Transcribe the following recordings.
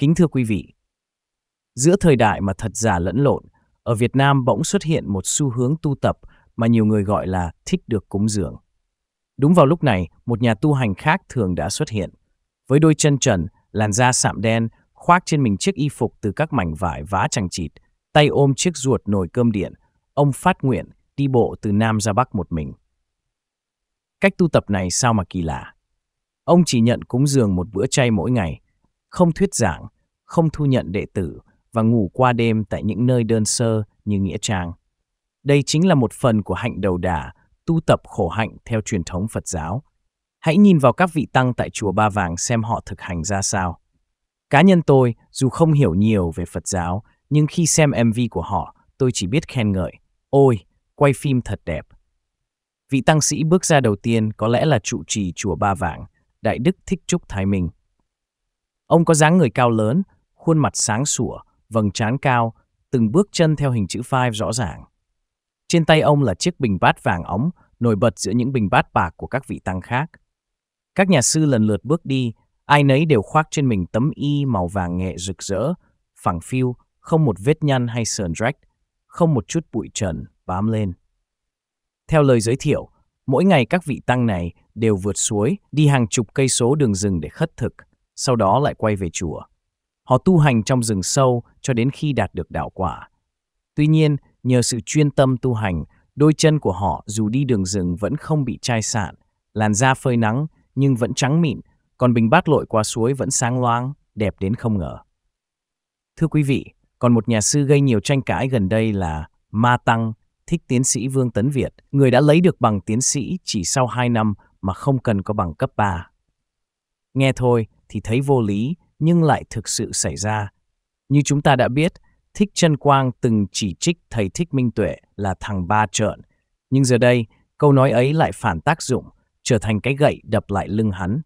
Kính thưa quý vị, giữa thời đại mà thật giả lẫn lộn, ở Việt Nam bỗng xuất hiện một xu hướng tu tập mà nhiều người gọi là thích được cúng dường. Đúng vào lúc này, một nhà tu hành khác thường đã xuất hiện. Với đôi chân trần, làn da sạm đen, khoác trên mình chiếc y phục từ các mảnh vải vá chẳng chịt, tay ôm chiếc ruột nồi cơm điện, ông phát nguyện đi bộ từ Nam ra Bắc một mình. Cách tu tập này sao mà kỳ lạ. Ông chỉ nhận cúng dường một bữa chay mỗi ngày, không thuyết giảng, không thu nhận đệ tử và ngủ qua đêm tại những nơi đơn sơ như nghĩa trang. Đây chính là một phần của hạnh đầu đà, tu tập khổ hạnh theo truyền thống Phật giáo. Hãy nhìn vào các vị tăng tại chùa Ba Vàng xem họ thực hành ra sao. Cá nhân tôi, dù không hiểu nhiều về Phật giáo, nhưng khi xem MV của họ, tôi chỉ biết khen ngợi. Ôi, quay phim thật đẹp. Vị tăng sĩ bước ra đầu tiên có lẽ là trụ trì chùa Ba Vàng, Đại Đức Thích Trúc Thái Minh. Ông có dáng người cao lớn, khuôn mặt sáng sủa, vầng trán cao, từng bước chân theo hình chữ five rõ ràng. Trên tay ông là chiếc bình bát vàng óng, nổi bật giữa những bình bát bạc của các vị tăng khác. Các nhà sư lần lượt bước đi, ai nấy đều khoác trên mình tấm y màu vàng nghệ rực rỡ, phẳng phiu, không một vết nhăn hay sờn rách, không một chút bụi trần bám lên. Theo lời giới thiệu, mỗi ngày các vị tăng này đều vượt suối, đi hàng chục cây số đường rừng để khất thực – sau đó lại quay về chùa. Họ tu hành trong rừng sâu cho đến khi đạt được đạo quả. Tuy nhiên, nhờ sự chuyên tâm tu hành, đôi chân của họ dù đi đường rừng vẫn không bị chai sạn, làn da phơi nắng nhưng vẫn trắng mịn, còn bình bát lội qua suối vẫn sáng loáng, đẹp đến không ngờ. Thưa quý vị, còn một nhà sư gây nhiều tranh cãi gần đây là Ma Tăng, thích tiến sĩ Vương Tấn Việt, người đã lấy được bằng tiến sĩ chỉ sau 2 năm mà không cần có bằng cấp 3. Nghe thôi, thì thấy vô lý nhưng lại thực sự xảy ra. Như chúng ta đã biết, Thích chân Quang từng chỉ trích thầy Thích Minh Tuệ là thằng ba trợn, nhưng giờ đây câu nói ấy lại phản tác dụng, trở thành cái gậy đập lại lưng hắn.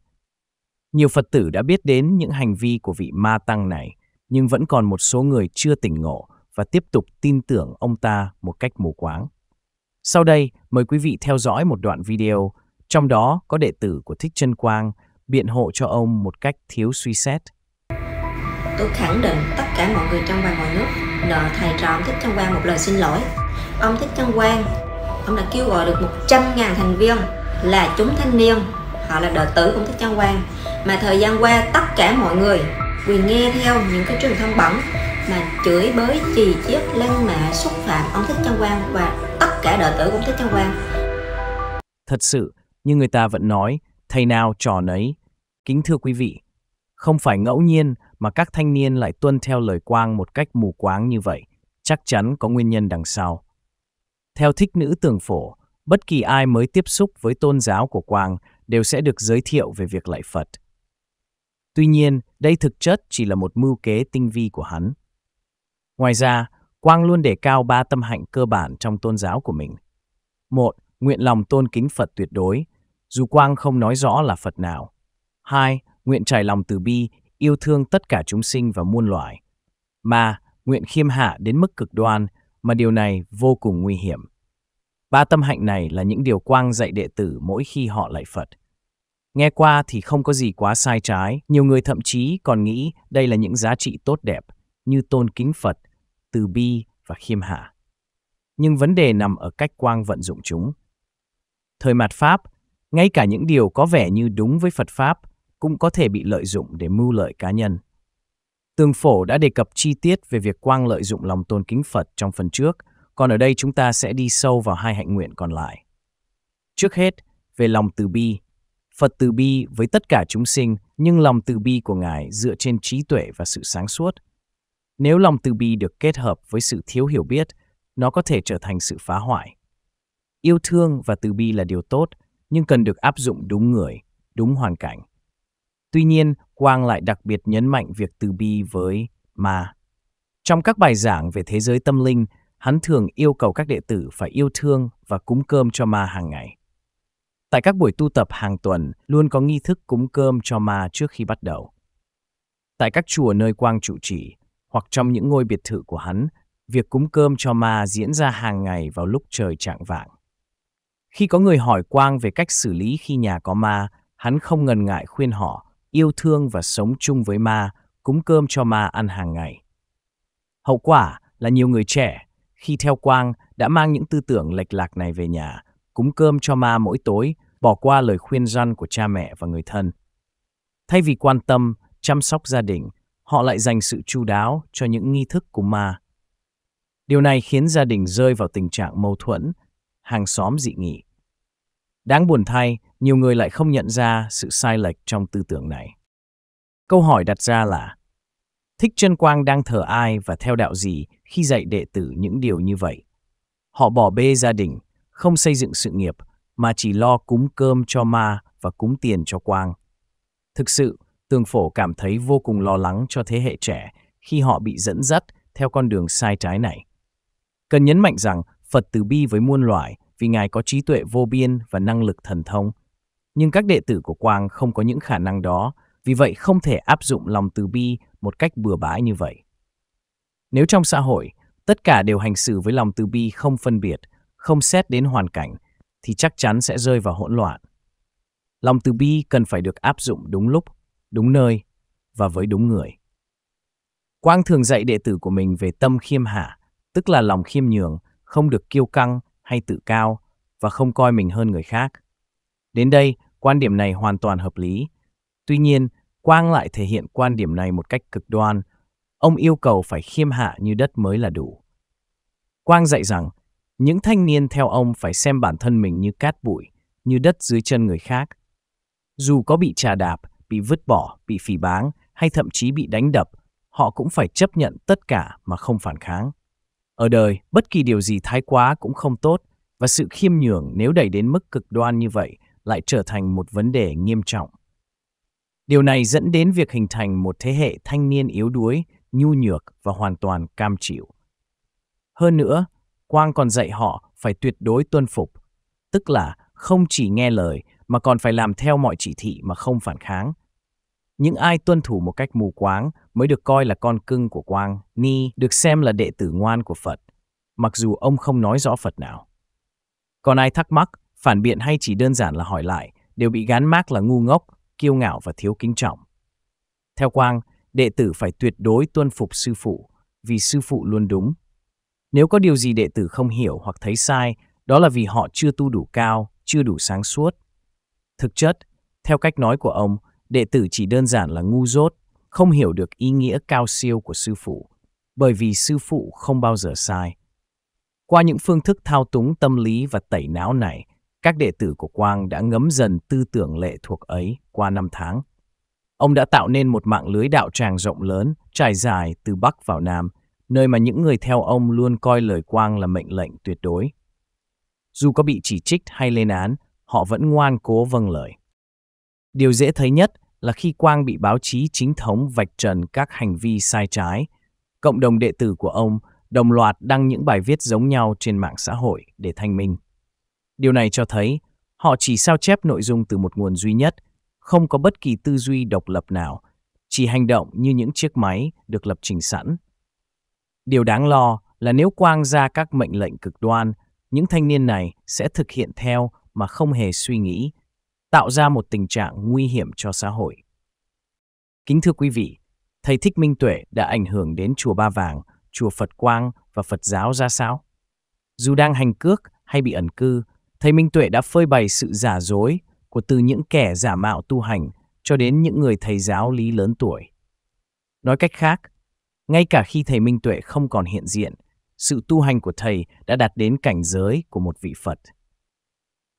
Nhiều Phật tử đã biết đến những hành vi của vị ma tăng này, nhưng vẫn còn một số người chưa tỉnh ngộ và tiếp tục tin tưởng ông ta một cách mù quáng. Sau đây, mời quý vị theo dõi một đoạn video, trong đó có đệ tử của Thích chân Quang biện hộ cho ông một cách thiếu suy xét. Tôi khẳng định tất cả mọi người trong và ngoài nước nợ thầy trò ông Thích Trân Quang một lời xin lỗi. Ông Thích Trân Quang, ông đã kêu gọi được 100.000 thành viên là chúng thanh niên, họ là đệ tử ông Thích Trân Quang. Mà thời gian qua tất cả mọi người vì nghe theo những cái truyền thông bẩn mà chửi bới chì chiết lăng mạ xúc phạm ông Thích Trân Quang và tất cả đệ tử của ông Thích Trân Quang. Thật sự, như người ta vẫn nói, thầy nào trò nấy. Kính thưa quý vị, không phải ngẫu nhiên mà các thanh niên lại tuân theo lời quang một cách mù quáng như vậy, chắc chắn có nguyên nhân đằng sau. Theo thích nữ tường phổ, bất kỳ ai mới tiếp xúc với tôn giáo của quang đều sẽ được giới thiệu về việc lạy Phật. Tuy nhiên, đây thực chất chỉ là một mưu kế tinh vi của hắn. Ngoài ra, Quang luôn đề cao ba tâm hạnh cơ bản trong tôn giáo của mình. một Nguyện lòng tôn kính Phật tuyệt đối, dù Quang không nói rõ là Phật nào. Hai, nguyện trải lòng từ bi, yêu thương tất cả chúng sinh và muôn loài. Mà, nguyện khiêm hạ đến mức cực đoan, mà điều này vô cùng nguy hiểm. Ba tâm hạnh này là những điều Quang dạy đệ tử mỗi khi họ lại Phật. Nghe qua thì không có gì quá sai trái, nhiều người thậm chí còn nghĩ đây là những giá trị tốt đẹp như tôn kính Phật, từ bi và khiêm hạ. Nhưng vấn đề nằm ở cách Quang vận dụng chúng. Thời mạt Pháp, ngay cả những điều có vẻ như đúng với Phật Pháp cũng có thể bị lợi dụng để mưu lợi cá nhân. Tường Phổ đã đề cập chi tiết về việc Quang lợi dụng lòng tôn kính Phật trong phần trước, còn ở đây chúng ta sẽ đi sâu vào hai hạnh nguyện còn lại. Trước hết, về lòng từ bi, Phật từ bi với tất cả chúng sinh, nhưng lòng từ bi của Ngài dựa trên trí tuệ và sự sáng suốt. Nếu lòng từ bi được kết hợp với sự thiếu hiểu biết, nó có thể trở thành sự phá hoại. Yêu thương và từ bi là điều tốt, nhưng cần được áp dụng đúng người, đúng hoàn cảnh. Tuy nhiên, Quang lại đặc biệt nhấn mạnh việc từ bi với ma. Trong các bài giảng về thế giới tâm linh, hắn thường yêu cầu các đệ tử phải yêu thương và cúng cơm cho ma hàng ngày. Tại các buổi tu tập hàng tuần, luôn có nghi thức cúng cơm cho ma trước khi bắt đầu. Tại các chùa nơi Quang trụ trì, hoặc trong những ngôi biệt thự của hắn, việc cúng cơm cho ma diễn ra hàng ngày vào lúc trời trạng vạng. Khi có người hỏi Quang về cách xử lý khi nhà có ma, hắn không ngần ngại khuyên họ yêu thương và sống chung với ma, cúng cơm cho ma ăn hàng ngày. Hậu quả là nhiều người trẻ, khi theo Quang, đã mang những tư tưởng lệch lạc này về nhà, cúng cơm cho ma mỗi tối, bỏ qua lời khuyên răn của cha mẹ và người thân. Thay vì quan tâm, chăm sóc gia đình, họ lại dành sự chu đáo cho những nghi thức của ma. Điều này khiến gia đình rơi vào tình trạng mâu thuẫn, hàng xóm dị nghị. Đáng buồn thay, nhiều người lại không nhận ra sự sai lệch trong tư tưởng này. Câu hỏi đặt ra là, Thích Chân Quang đang thờ ai và theo đạo gì khi dạy đệ tử những điều như vậy? Họ bỏ bê gia đình, không xây dựng sự nghiệp, mà chỉ lo cúng cơm cho ma và cúng tiền cho Quang. Thực sự, Tường Phổ cảm thấy vô cùng lo lắng cho thế hệ trẻ khi họ bị dẫn dắt theo con đường sai trái này. Cần nhấn mạnh rằng Phật từ bi với muôn loài vì Ngài có trí tuệ vô biên và năng lực thần thông. Nhưng các đệ tử của Quang không có những khả năng đó, vì vậy không thể áp dụng lòng từ bi một cách bừa bãi như vậy. Nếu trong xã hội, tất cả đều hành xử với lòng từ bi không phân biệt, không xét đến hoàn cảnh, thì chắc chắn sẽ rơi vào hỗn loạn. Lòng từ bi cần phải được áp dụng đúng lúc, đúng nơi và với đúng người. Quang thường dạy đệ tử của mình về tâm khiêm hạ, tức là lòng khiêm nhường, không được kiêu căng, hay tự cao và không coi mình hơn người khác. Đến đây, quan điểm này hoàn toàn hợp lý. Tuy nhiên, Quang lại thể hiện quan điểm này một cách cực đoan. Ông yêu cầu phải khiêm hạ như đất mới là đủ. Quang dạy rằng, những thanh niên theo ông phải xem bản thân mình như cát bụi, như đất dưới chân người khác. Dù có bị trà đạp, bị vứt bỏ, bị phỉ báng hay thậm chí bị đánh đập, họ cũng phải chấp nhận tất cả mà không phản kháng. Ở đời, bất kỳ điều gì thái quá cũng không tốt, và sự khiêm nhường nếu đẩy đến mức cực đoan như vậy lại trở thành một vấn đề nghiêm trọng. Điều này dẫn đến việc hình thành một thế hệ thanh niên yếu đuối, nhu nhược và hoàn toàn cam chịu. Hơn nữa, Quang còn dạy họ phải tuyệt đối tuân phục, tức là không chỉ nghe lời mà còn phải làm theo mọi chỉ thị mà không phản kháng – những ai tuân thủ một cách mù quáng mới được coi là con cưng của Quang Ni, được xem là đệ tử ngoan của Phật, mặc dù ông không nói rõ Phật nào. Còn ai thắc mắc, phản biện hay chỉ đơn giản là hỏi lại, đều bị gán mác là ngu ngốc, kiêu ngạo và thiếu kính trọng. Theo Quang, đệ tử phải tuyệt đối tuân phục sư phụ, vì sư phụ luôn đúng. Nếu có điều gì đệ tử không hiểu hoặc thấy sai, đó là vì họ chưa tu đủ cao, chưa đủ sáng suốt. Thực chất, theo cách nói của ông, đệ tử chỉ đơn giản là ngu dốt, không hiểu được ý nghĩa cao siêu của sư phụ, bởi vì sư phụ không bao giờ sai. Qua những phương thức thao túng tâm lý và tẩy não này, các đệ tử của Quang đã ngấm dần tư tưởng lệ thuộc ấy qua năm tháng. Ông đã tạo nên một mạng lưới đạo tràng rộng lớn, trải dài từ Bắc vào Nam, nơi mà những người theo ông luôn coi lời Quang là mệnh lệnh tuyệt đối. Dù có bị chỉ trích hay lên án, họ vẫn ngoan cố vâng lời. Điều dễ thấy nhất là khi Quang bị báo chí chính thống vạch trần các hành vi sai trái, cộng đồng đệ tử của ông đồng loạt đăng những bài viết giống nhau trên mạng xã hội để thanh minh. Điều này cho thấy họ chỉ sao chép nội dung từ một nguồn duy nhất, không có bất kỳ tư duy độc lập nào, chỉ hành động như những chiếc máy được lập trình sẵn. Điều đáng lo là nếu quang ra các mệnh lệnh cực đoan, những thanh niên này sẽ thực hiện theo mà không hề suy nghĩ tạo ra một tình trạng nguy hiểm cho xã hội. Kính thưa quý vị, thầy Thích Minh Tuệ đã ảnh hưởng đến chùa Ba Vàng, chùa Phật Quang và Phật giáo ra sao? Dù đang hành cước hay bị ẩn cư, thầy Minh Tuệ đã phơi bày sự giả dối của từ những kẻ giả mạo tu hành cho đến những người thầy giáo lý lớn tuổi. Nói cách khác, ngay cả khi thầy Minh Tuệ không còn hiện diện, sự tu hành của thầy đã đạt đến cảnh giới của một vị Phật.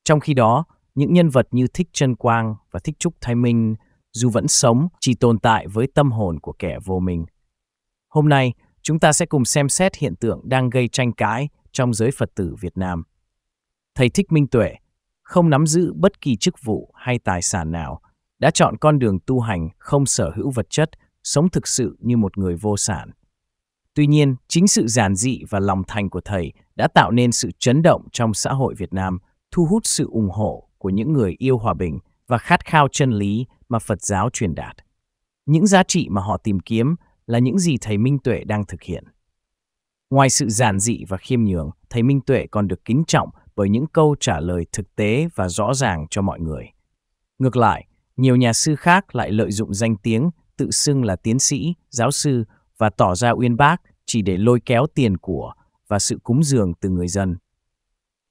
Trong khi đó, những nhân vật như Thích Trân Quang và Thích Trúc Thái Minh dù vẫn sống, chỉ tồn tại với tâm hồn của kẻ vô minh. Hôm nay, chúng ta sẽ cùng xem xét hiện tượng đang gây tranh cãi trong giới Phật tử Việt Nam. Thầy Thích Minh Tuệ không nắm giữ bất kỳ chức vụ hay tài sản nào, đã chọn con đường tu hành không sở hữu vật chất, sống thực sự như một người vô sản. Tuy nhiên, chính sự giản dị và lòng thành của thầy đã tạo nên sự chấn động trong xã hội Việt Nam, thu hút sự ủng hộ của những người yêu hòa bình và khát khao chân lý mà Phật giáo truyền đạt. Những giá trị mà họ tìm kiếm là những gì thầy Minh Tuệ đang thực hiện. Ngoài sự giản dị và khiêm nhường, thầy Minh Tuệ còn được kính trọng bởi những câu trả lời thực tế và rõ ràng cho mọi người. Ngược lại, nhiều nhà sư khác lại lợi dụng danh tiếng, tự xưng là tiến sĩ, giáo sư và tỏ ra uyên bác chỉ để lôi kéo tiền của và sự cúng dường từ người dân.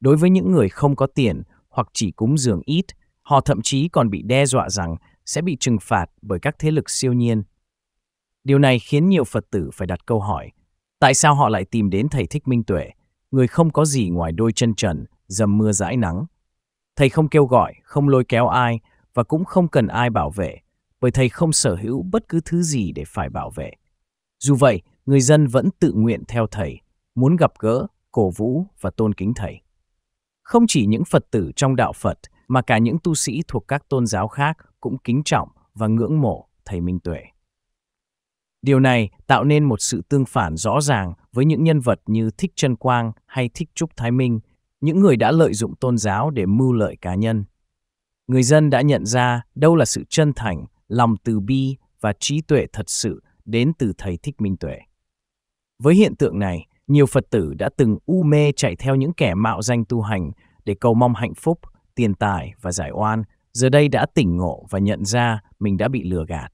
Đối với những người không có tiền hoặc chỉ cúng dường ít, họ thậm chí còn bị đe dọa rằng sẽ bị trừng phạt bởi các thế lực siêu nhiên. Điều này khiến nhiều Phật tử phải đặt câu hỏi, tại sao họ lại tìm đến thầy Thích Minh Tuệ, người không có gì ngoài đôi chân trần, dầm mưa dãi nắng. Thầy không kêu gọi, không lôi kéo ai và cũng không cần ai bảo vệ, bởi thầy không sở hữu bất cứ thứ gì để phải bảo vệ. Dù vậy, người dân vẫn tự nguyện theo thầy, muốn gặp gỡ, cổ vũ và tôn kính thầy. Không chỉ những Phật tử trong đạo Phật mà cả những tu sĩ thuộc các tôn giáo khác cũng kính trọng và ngưỡng mộ thầy Minh Tuệ. Điều này tạo nên một sự tương phản rõ ràng với những nhân vật như Thích Trân Quang hay Thích Trúc Thái Minh, những người đã lợi dụng tôn giáo để mưu lợi cá nhân. Người dân đã nhận ra đâu là sự chân thành, lòng từ bi và trí tuệ thật sự đến từ thầy Thích Minh Tuệ. Với hiện tượng này, nhiều Phật tử đã từng u mê chạy theo những kẻ mạo danh tu hành để cầu mong hạnh phúc, tiền tài và giải oan, giờ đây đã tỉnh ngộ và nhận ra mình đã bị lừa gạt.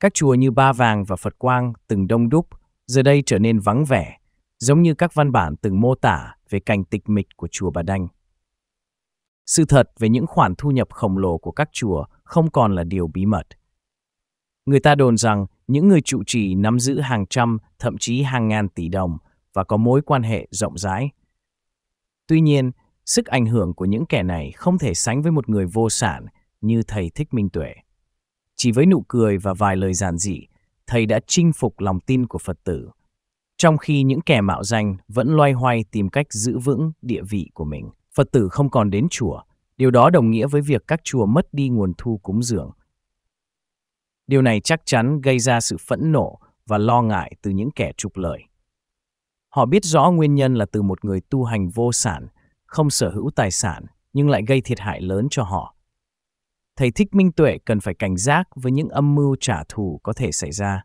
Các chùa như Ba Vàng và Phật Quang từng đông đúc, giờ đây trở nên vắng vẻ, giống như các văn bản từng mô tả về cảnh tịch mịch của chùa Bà Đanh. Sự thật về những khoản thu nhập khổng lồ của các chùa không còn là điều bí mật. Người ta đồn rằng những người trụ trì nắm giữ hàng trăm, thậm chí hàng ngàn tỷ đồng – và có mối quan hệ rộng rãi. Tuy nhiên, sức ảnh hưởng của những kẻ này không thể sánh với một người vô sản như thầy Thích Minh Tuệ. Chỉ với nụ cười và vài lời giản dị, thầy đã chinh phục lòng tin của Phật tử, trong khi những kẻ mạo danh vẫn loay hoay tìm cách giữ vững địa vị của mình. Phật tử không còn đến chùa, điều đó đồng nghĩa với việc các chùa mất đi nguồn thu cúng dường. Điều này chắc chắn gây ra sự phẫn nộ và lo ngại từ những kẻ trục lợi. Họ biết rõ nguyên nhân là từ một người tu hành vô sản, không sở hữu tài sản, nhưng lại gây thiệt hại lớn cho họ. Thầy Thích Minh Tuệ cần phải cảnh giác với những âm mưu trả thù có thể xảy ra.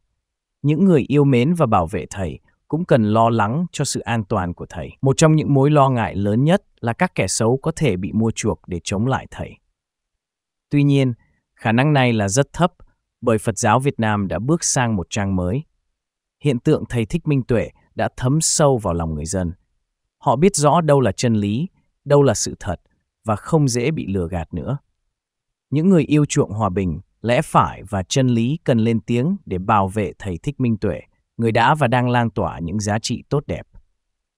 Những người yêu mến và bảo vệ thầy cũng cần lo lắng cho sự an toàn của thầy. Một trong những mối lo ngại lớn nhất là các kẻ xấu có thể bị mua chuộc để chống lại thầy. Tuy nhiên, khả năng này là rất thấp bởi Phật giáo Việt Nam đã bước sang một trang mới. Hiện tượng thầy Thích Minh Tuệ đã thấm sâu vào lòng người dân. Họ biết rõ đâu là chân lý, đâu là sự thật và không dễ bị lừa gạt nữa. Những người yêu chuộng hòa bình, lẽ phải và chân lý cần lên tiếng để bảo vệ thầy Thích Minh Tuệ, người đã và đang lan tỏa những giá trị tốt đẹp.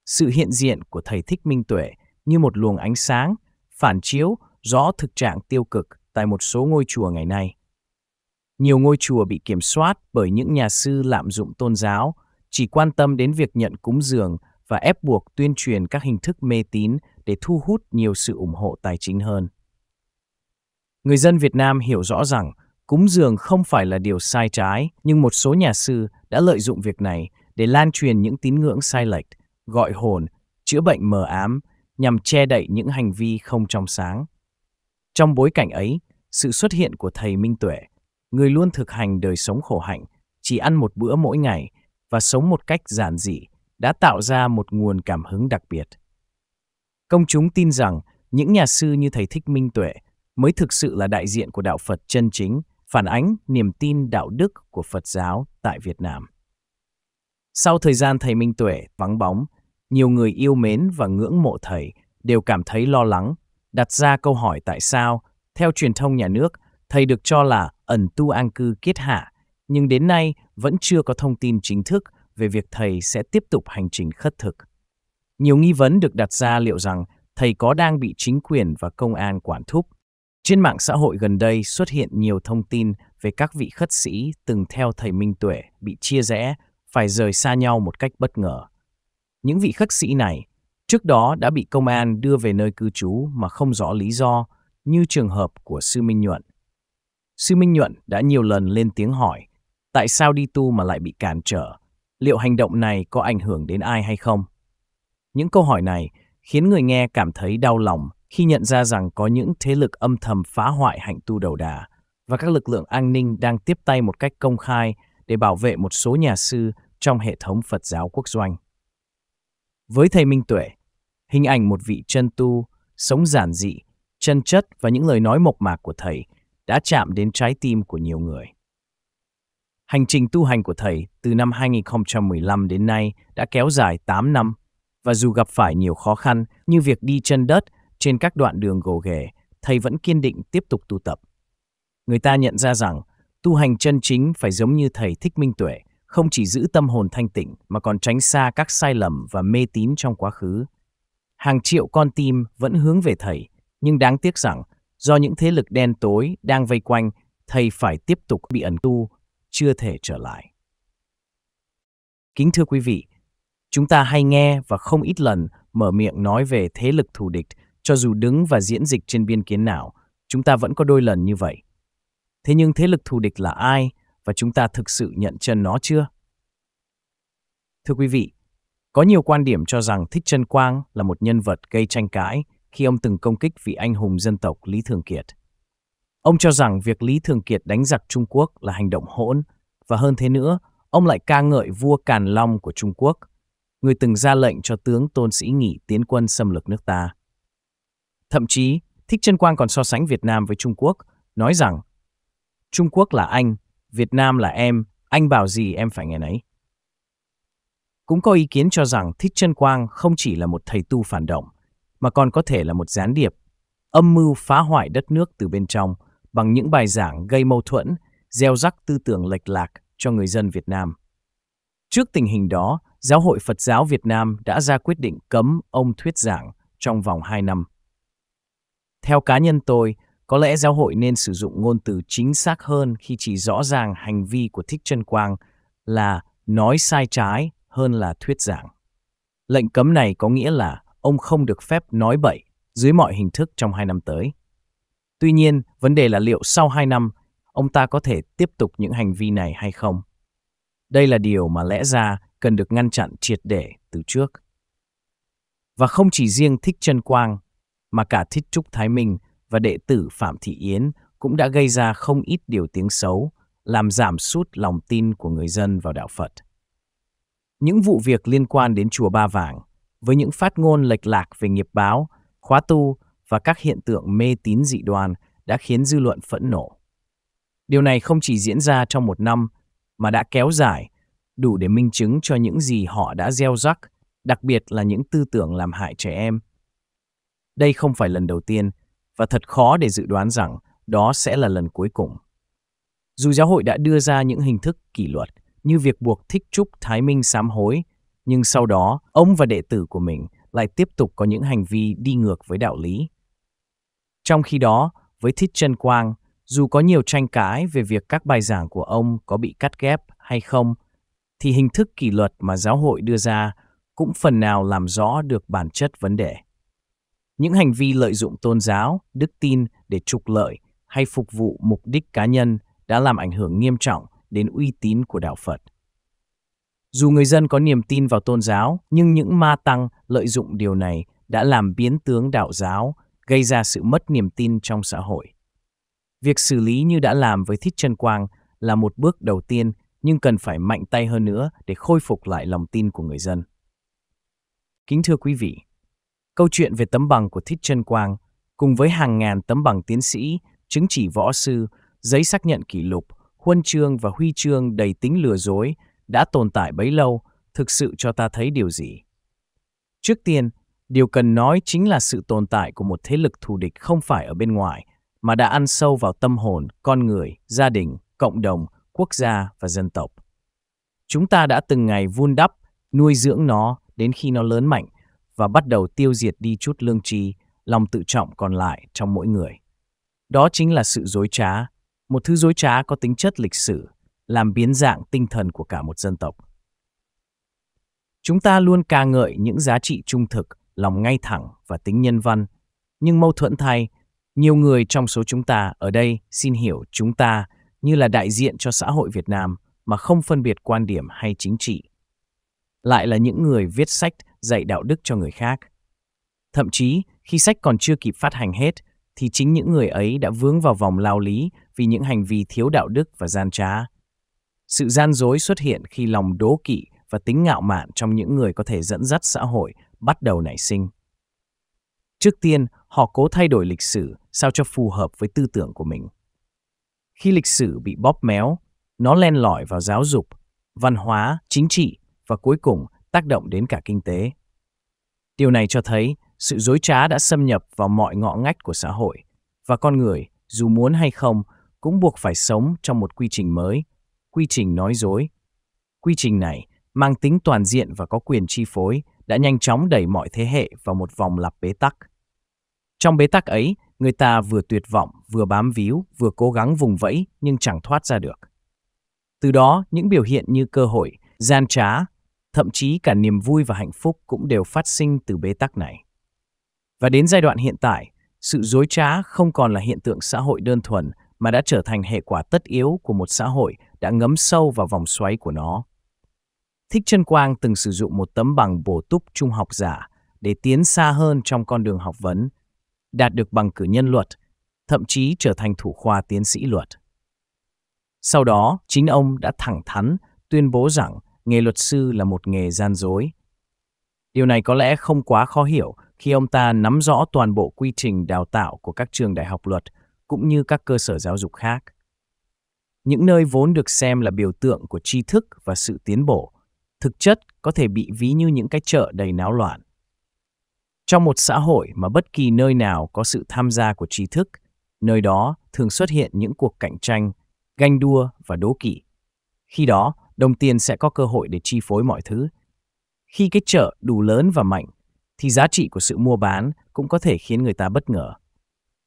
Sự hiện diện của thầy Thích Minh Tuệ như một luồng ánh sáng, phản chiếu rõ thực trạng tiêu cực tại một số ngôi chùa ngày nay. Nhiều ngôi chùa bị kiểm soát bởi những nhà sư lạm dụng tôn giáo chỉ quan tâm đến việc nhận cúng dường và ép buộc tuyên truyền các hình thức mê tín để thu hút nhiều sự ủng hộ tài chính hơn. Người dân Việt Nam hiểu rõ rằng cúng dường không phải là điều sai trái, nhưng một số nhà sư đã lợi dụng việc này để lan truyền những tín ngưỡng sai lệch, gọi hồn, chữa bệnh mờ ám nhằm che đậy những hành vi không trong sáng. Trong bối cảnh ấy, sự xuất hiện của thầy Minh Tuệ, người luôn thực hành đời sống khổ hạnh, chỉ ăn một bữa mỗi ngày và sống một cách giản dị đã tạo ra một nguồn cảm hứng đặc biệt. Công chúng tin rằng những nhà sư như thầy Thích Minh Tuệ mới thực sự là đại diện của đạo Phật chân chính, phản ánh niềm tin đạo đức của Phật giáo tại Việt Nam. Sau thời gian thầy Minh Tuệ vắng bóng, nhiều người yêu mến và ngưỡng mộ thầy đều cảm thấy lo lắng, đặt ra câu hỏi tại sao, theo truyền thông nhà nước, thầy được cho là ẩn tu an cư kiết hạ, nhưng đến nay vẫn chưa có thông tin chính thức về việc thầy sẽ tiếp tục hành trình khất thực. Nhiều nghi vấn được đặt ra liệu rằng thầy có đang bị chính quyền và công an quản thúc. Trên mạng xã hội gần đây xuất hiện nhiều thông tin về các vị khất sĩ từng theo thầy Minh Tuệ bị chia rẽ, phải rời xa nhau một cách bất ngờ. Những vị khất sĩ này trước đó đã bị công an đưa về nơi cư trú mà không rõ lý do, như trường hợp của Sư Minh Nhuận. Sư Minh Nhuận đã nhiều lần lên tiếng hỏi Tại sao đi tu mà lại bị cản trở? Liệu hành động này có ảnh hưởng đến ai hay không? Những câu hỏi này khiến người nghe cảm thấy đau lòng khi nhận ra rằng có những thế lực âm thầm phá hoại hạnh tu đầu đà và các lực lượng an ninh đang tiếp tay một cách công khai để bảo vệ một số nhà sư trong hệ thống Phật giáo quốc doanh. Với thầy Minh Tuệ, hình ảnh một vị chân tu, sống giản dị, chân chất và những lời nói mộc mạc của thầy đã chạm đến trái tim của nhiều người. Hành trình tu hành của thầy từ năm 2015 đến nay đã kéo dài 8 năm, và dù gặp phải nhiều khó khăn như việc đi chân đất trên các đoạn đường gồ ghề, thầy vẫn kiên định tiếp tục tu tập. Người ta nhận ra rằng, tu hành chân chính phải giống như thầy thích minh tuệ, không chỉ giữ tâm hồn thanh tịnh mà còn tránh xa các sai lầm và mê tín trong quá khứ. Hàng triệu con tim vẫn hướng về thầy, nhưng đáng tiếc rằng do những thế lực đen tối đang vây quanh, thầy phải tiếp tục bị ẩn tu chưa thể trở lại. Kính thưa quý vị, chúng ta hay nghe và không ít lần mở miệng nói về thế lực thù địch, cho dù đứng và diễn dịch trên biên kiến nào, chúng ta vẫn có đôi lần như vậy. Thế nhưng thế lực thù địch là ai và chúng ta thực sự nhận chân nó chưa? Thưa quý vị, có nhiều quan điểm cho rằng Thích Trân Quang là một nhân vật gây tranh cãi khi ông từng công kích vị anh hùng dân tộc Lý Thường Kiệt. Ông cho rằng việc Lý Thường Kiệt đánh giặc Trung Quốc là hành động hỗn, và hơn thế nữa, ông lại ca ngợi vua Càn Long của Trung Quốc, người từng ra lệnh cho tướng Tôn Sĩ Nghị tiến quân xâm lược nước ta. Thậm chí, Thích Trân Quang còn so sánh Việt Nam với Trung Quốc, nói rằng Trung Quốc là anh, Việt Nam là em, anh bảo gì em phải nghe nấy. Cũng có ý kiến cho rằng Thích Trân Quang không chỉ là một thầy tu phản động, mà còn có thể là một gián điệp, âm mưu phá hoại đất nước từ bên trong – bằng những bài giảng gây mâu thuẫn, gieo rắc tư tưởng lệch lạc cho người dân Việt Nam. Trước tình hình đó, Giáo hội Phật giáo Việt Nam đã ra quyết định cấm ông thuyết giảng trong vòng 2 năm. Theo cá nhân tôi, có lẽ giáo hội nên sử dụng ngôn từ chính xác hơn khi chỉ rõ ràng hành vi của Thích Trân Quang là nói sai trái hơn là thuyết giảng. Lệnh cấm này có nghĩa là ông không được phép nói bậy dưới mọi hình thức trong hai năm tới. Tuy nhiên, vấn đề là liệu sau 2 năm, ông ta có thể tiếp tục những hành vi này hay không? Đây là điều mà lẽ ra cần được ngăn chặn triệt để từ trước. Và không chỉ riêng Thích Trân Quang, mà cả Thích Trúc Thái Minh và đệ tử Phạm Thị Yến cũng đã gây ra không ít điều tiếng xấu, làm giảm sút lòng tin của người dân vào đạo Phật. Những vụ việc liên quan đến Chùa Ba Vàng, với những phát ngôn lệch lạc về nghiệp báo, khóa tu và các hiện tượng mê tín dị đoan đã khiến dư luận phẫn nộ. Điều này không chỉ diễn ra trong một năm, mà đã kéo dài, đủ để minh chứng cho những gì họ đã gieo rắc, đặc biệt là những tư tưởng làm hại trẻ em. Đây không phải lần đầu tiên, và thật khó để dự đoán rằng đó sẽ là lần cuối cùng. Dù giáo hội đã đưa ra những hình thức kỷ luật như việc buộc Thích Trúc Thái Minh sám hối, nhưng sau đó ông và đệ tử của mình lại tiếp tục có những hành vi đi ngược với đạo lý. Trong khi đó, với Thích Trân Quang, dù có nhiều tranh cãi về việc các bài giảng của ông có bị cắt ghép hay không, thì hình thức kỷ luật mà giáo hội đưa ra cũng phần nào làm rõ được bản chất vấn đề. Những hành vi lợi dụng tôn giáo, đức tin để trục lợi hay phục vụ mục đích cá nhân đã làm ảnh hưởng nghiêm trọng đến uy tín của đạo Phật. Dù người dân có niềm tin vào tôn giáo, nhưng những ma tăng lợi dụng điều này đã làm biến tướng đạo giáo gây ra sự mất niềm tin trong xã hội. Việc xử lý như đã làm với Thích Trân Quang là một bước đầu tiên nhưng cần phải mạnh tay hơn nữa để khôi phục lại lòng tin của người dân. Kính thưa quý vị, câu chuyện về tấm bằng của Thích Trân Quang cùng với hàng ngàn tấm bằng tiến sĩ, chứng chỉ võ sư, giấy xác nhận kỷ lục, huân chương và huy chương đầy tính lừa dối đã tồn tại bấy lâu thực sự cho ta thấy điều gì. Trước tiên, Điều cần nói chính là sự tồn tại của một thế lực thù địch không phải ở bên ngoài, mà đã ăn sâu vào tâm hồn, con người, gia đình, cộng đồng, quốc gia và dân tộc. Chúng ta đã từng ngày vun đắp, nuôi dưỡng nó đến khi nó lớn mạnh và bắt đầu tiêu diệt đi chút lương tri, lòng tự trọng còn lại trong mỗi người. Đó chính là sự dối trá, một thứ dối trá có tính chất lịch sử, làm biến dạng tinh thần của cả một dân tộc. Chúng ta luôn ca ngợi những giá trị trung thực, lòng ngay thẳng và tính nhân văn. Nhưng mâu thuẫn thay, nhiều người trong số chúng ta ở đây xin hiểu chúng ta như là đại diện cho xã hội Việt Nam mà không phân biệt quan điểm hay chính trị. Lại là những người viết sách dạy đạo đức cho người khác. Thậm chí, khi sách còn chưa kịp phát hành hết, thì chính những người ấy đã vướng vào vòng lao lý vì những hành vi thiếu đạo đức và gian trá. Sự gian dối xuất hiện khi lòng đố kỵ và tính ngạo mạn trong những người có thể dẫn dắt xã hội bắt đầu nảy sinh. Trước tiên, họ cố thay đổi lịch sử sao cho phù hợp với tư tưởng của mình. Khi lịch sử bị bóp méo, nó len lỏi vào giáo dục, văn hóa, chính trị và cuối cùng tác động đến cả kinh tế. Điều này cho thấy sự dối trá đã xâm nhập vào mọi ngõ ngách của xã hội và con người, dù muốn hay không, cũng buộc phải sống trong một quy trình mới, quy trình nói dối. Quy trình này mang tính toàn diện và có quyền chi phối, đã nhanh chóng đẩy mọi thế hệ vào một vòng lặp bế tắc. Trong bế tắc ấy, người ta vừa tuyệt vọng, vừa bám víu, vừa cố gắng vùng vẫy nhưng chẳng thoát ra được. Từ đó, những biểu hiện như cơ hội, gian trá, thậm chí cả niềm vui và hạnh phúc cũng đều phát sinh từ bế tắc này. Và đến giai đoạn hiện tại, sự dối trá không còn là hiện tượng xã hội đơn thuần mà đã trở thành hệ quả tất yếu của một xã hội đã ngấm sâu vào vòng xoáy của nó. Thích Trân Quang từng sử dụng một tấm bằng bổ túc trung học giả để tiến xa hơn trong con đường học vấn, đạt được bằng cử nhân luật, thậm chí trở thành thủ khoa tiến sĩ luật. Sau đó, chính ông đã thẳng thắn tuyên bố rằng nghề luật sư là một nghề gian dối. Điều này có lẽ không quá khó hiểu khi ông ta nắm rõ toàn bộ quy trình đào tạo của các trường đại học luật cũng như các cơ sở giáo dục khác. Những nơi vốn được xem là biểu tượng của tri thức và sự tiến bộ thực chất có thể bị ví như những cái chợ đầy náo loạn. Trong một xã hội mà bất kỳ nơi nào có sự tham gia của trí thức, nơi đó thường xuất hiện những cuộc cạnh tranh, ganh đua và đố kỵ. Khi đó, đồng tiền sẽ có cơ hội để chi phối mọi thứ. Khi cái chợ đủ lớn và mạnh, thì giá trị của sự mua bán cũng có thể khiến người ta bất ngờ.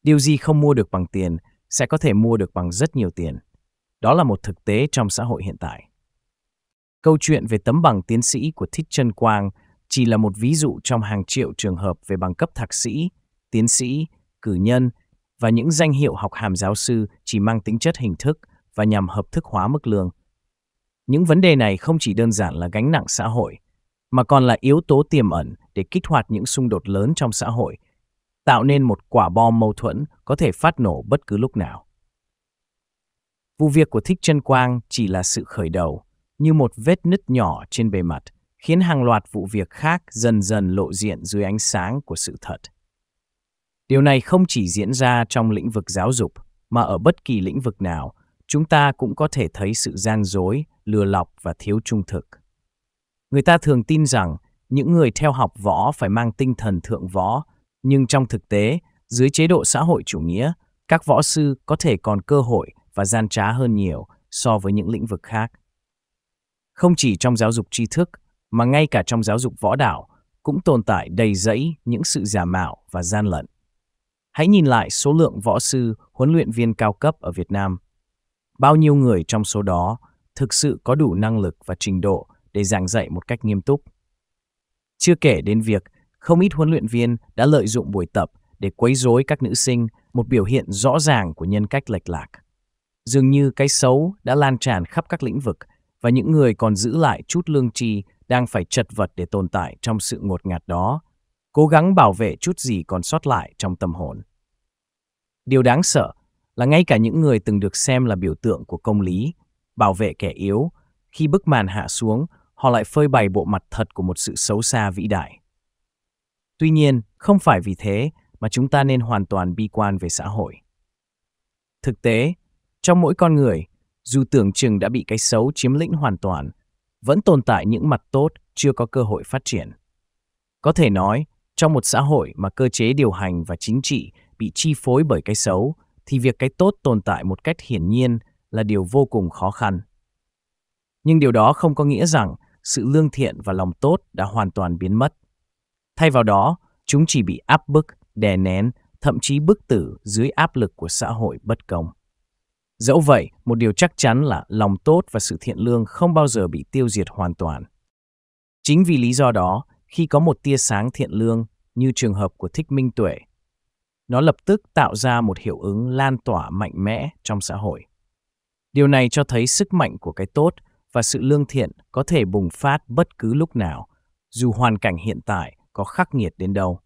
Điều gì không mua được bằng tiền sẽ có thể mua được bằng rất nhiều tiền. Đó là một thực tế trong xã hội hiện tại. Câu chuyện về tấm bằng tiến sĩ của Thích Trân Quang chỉ là một ví dụ trong hàng triệu trường hợp về bằng cấp thạc sĩ, tiến sĩ, cử nhân và những danh hiệu học hàm giáo sư chỉ mang tính chất hình thức và nhằm hợp thức hóa mức lương. Những vấn đề này không chỉ đơn giản là gánh nặng xã hội, mà còn là yếu tố tiềm ẩn để kích hoạt những xung đột lớn trong xã hội, tạo nên một quả bom mâu thuẫn có thể phát nổ bất cứ lúc nào. Vụ việc của Thích Trân Quang chỉ là sự khởi đầu, như một vết nứt nhỏ trên bề mặt, khiến hàng loạt vụ việc khác dần dần lộ diện dưới ánh sáng của sự thật. Điều này không chỉ diễn ra trong lĩnh vực giáo dục, mà ở bất kỳ lĩnh vực nào, chúng ta cũng có thể thấy sự gian dối, lừa lọc và thiếu trung thực. Người ta thường tin rằng những người theo học võ phải mang tinh thần thượng võ, nhưng trong thực tế, dưới chế độ xã hội chủ nghĩa, các võ sư có thể còn cơ hội và gian trá hơn nhiều so với những lĩnh vực khác. Không chỉ trong giáo dục tri thức, mà ngay cả trong giáo dục võ đạo cũng tồn tại đầy rẫy những sự giả mạo và gian lận. Hãy nhìn lại số lượng võ sư, huấn luyện viên cao cấp ở Việt Nam. Bao nhiêu người trong số đó thực sự có đủ năng lực và trình độ để giảng dạy một cách nghiêm túc? Chưa kể đến việc không ít huấn luyện viên đã lợi dụng buổi tập để quấy rối các nữ sinh, một biểu hiện rõ ràng của nhân cách lệch lạc. Dường như cái xấu đã lan tràn khắp các lĩnh vực, và những người còn giữ lại chút lương tri đang phải chật vật để tồn tại trong sự ngột ngạt đó, cố gắng bảo vệ chút gì còn sót lại trong tâm hồn. Điều đáng sợ là ngay cả những người từng được xem là biểu tượng của công lý, bảo vệ kẻ yếu, khi bức màn hạ xuống, họ lại phơi bày bộ mặt thật của một sự xấu xa vĩ đại. Tuy nhiên, không phải vì thế mà chúng ta nên hoàn toàn bi quan về xã hội. Thực tế, trong mỗi con người, dù tưởng chừng đã bị cái xấu chiếm lĩnh hoàn toàn, vẫn tồn tại những mặt tốt chưa có cơ hội phát triển. Có thể nói, trong một xã hội mà cơ chế điều hành và chính trị bị chi phối bởi cái xấu, thì việc cái tốt tồn tại một cách hiển nhiên là điều vô cùng khó khăn. Nhưng điều đó không có nghĩa rằng sự lương thiện và lòng tốt đã hoàn toàn biến mất. Thay vào đó, chúng chỉ bị áp bức, đè nén, thậm chí bức tử dưới áp lực của xã hội bất công. Dẫu vậy, một điều chắc chắn là lòng tốt và sự thiện lương không bao giờ bị tiêu diệt hoàn toàn. Chính vì lý do đó, khi có một tia sáng thiện lương như trường hợp của thích minh tuệ, nó lập tức tạo ra một hiệu ứng lan tỏa mạnh mẽ trong xã hội. Điều này cho thấy sức mạnh của cái tốt và sự lương thiện có thể bùng phát bất cứ lúc nào, dù hoàn cảnh hiện tại có khắc nghiệt đến đâu.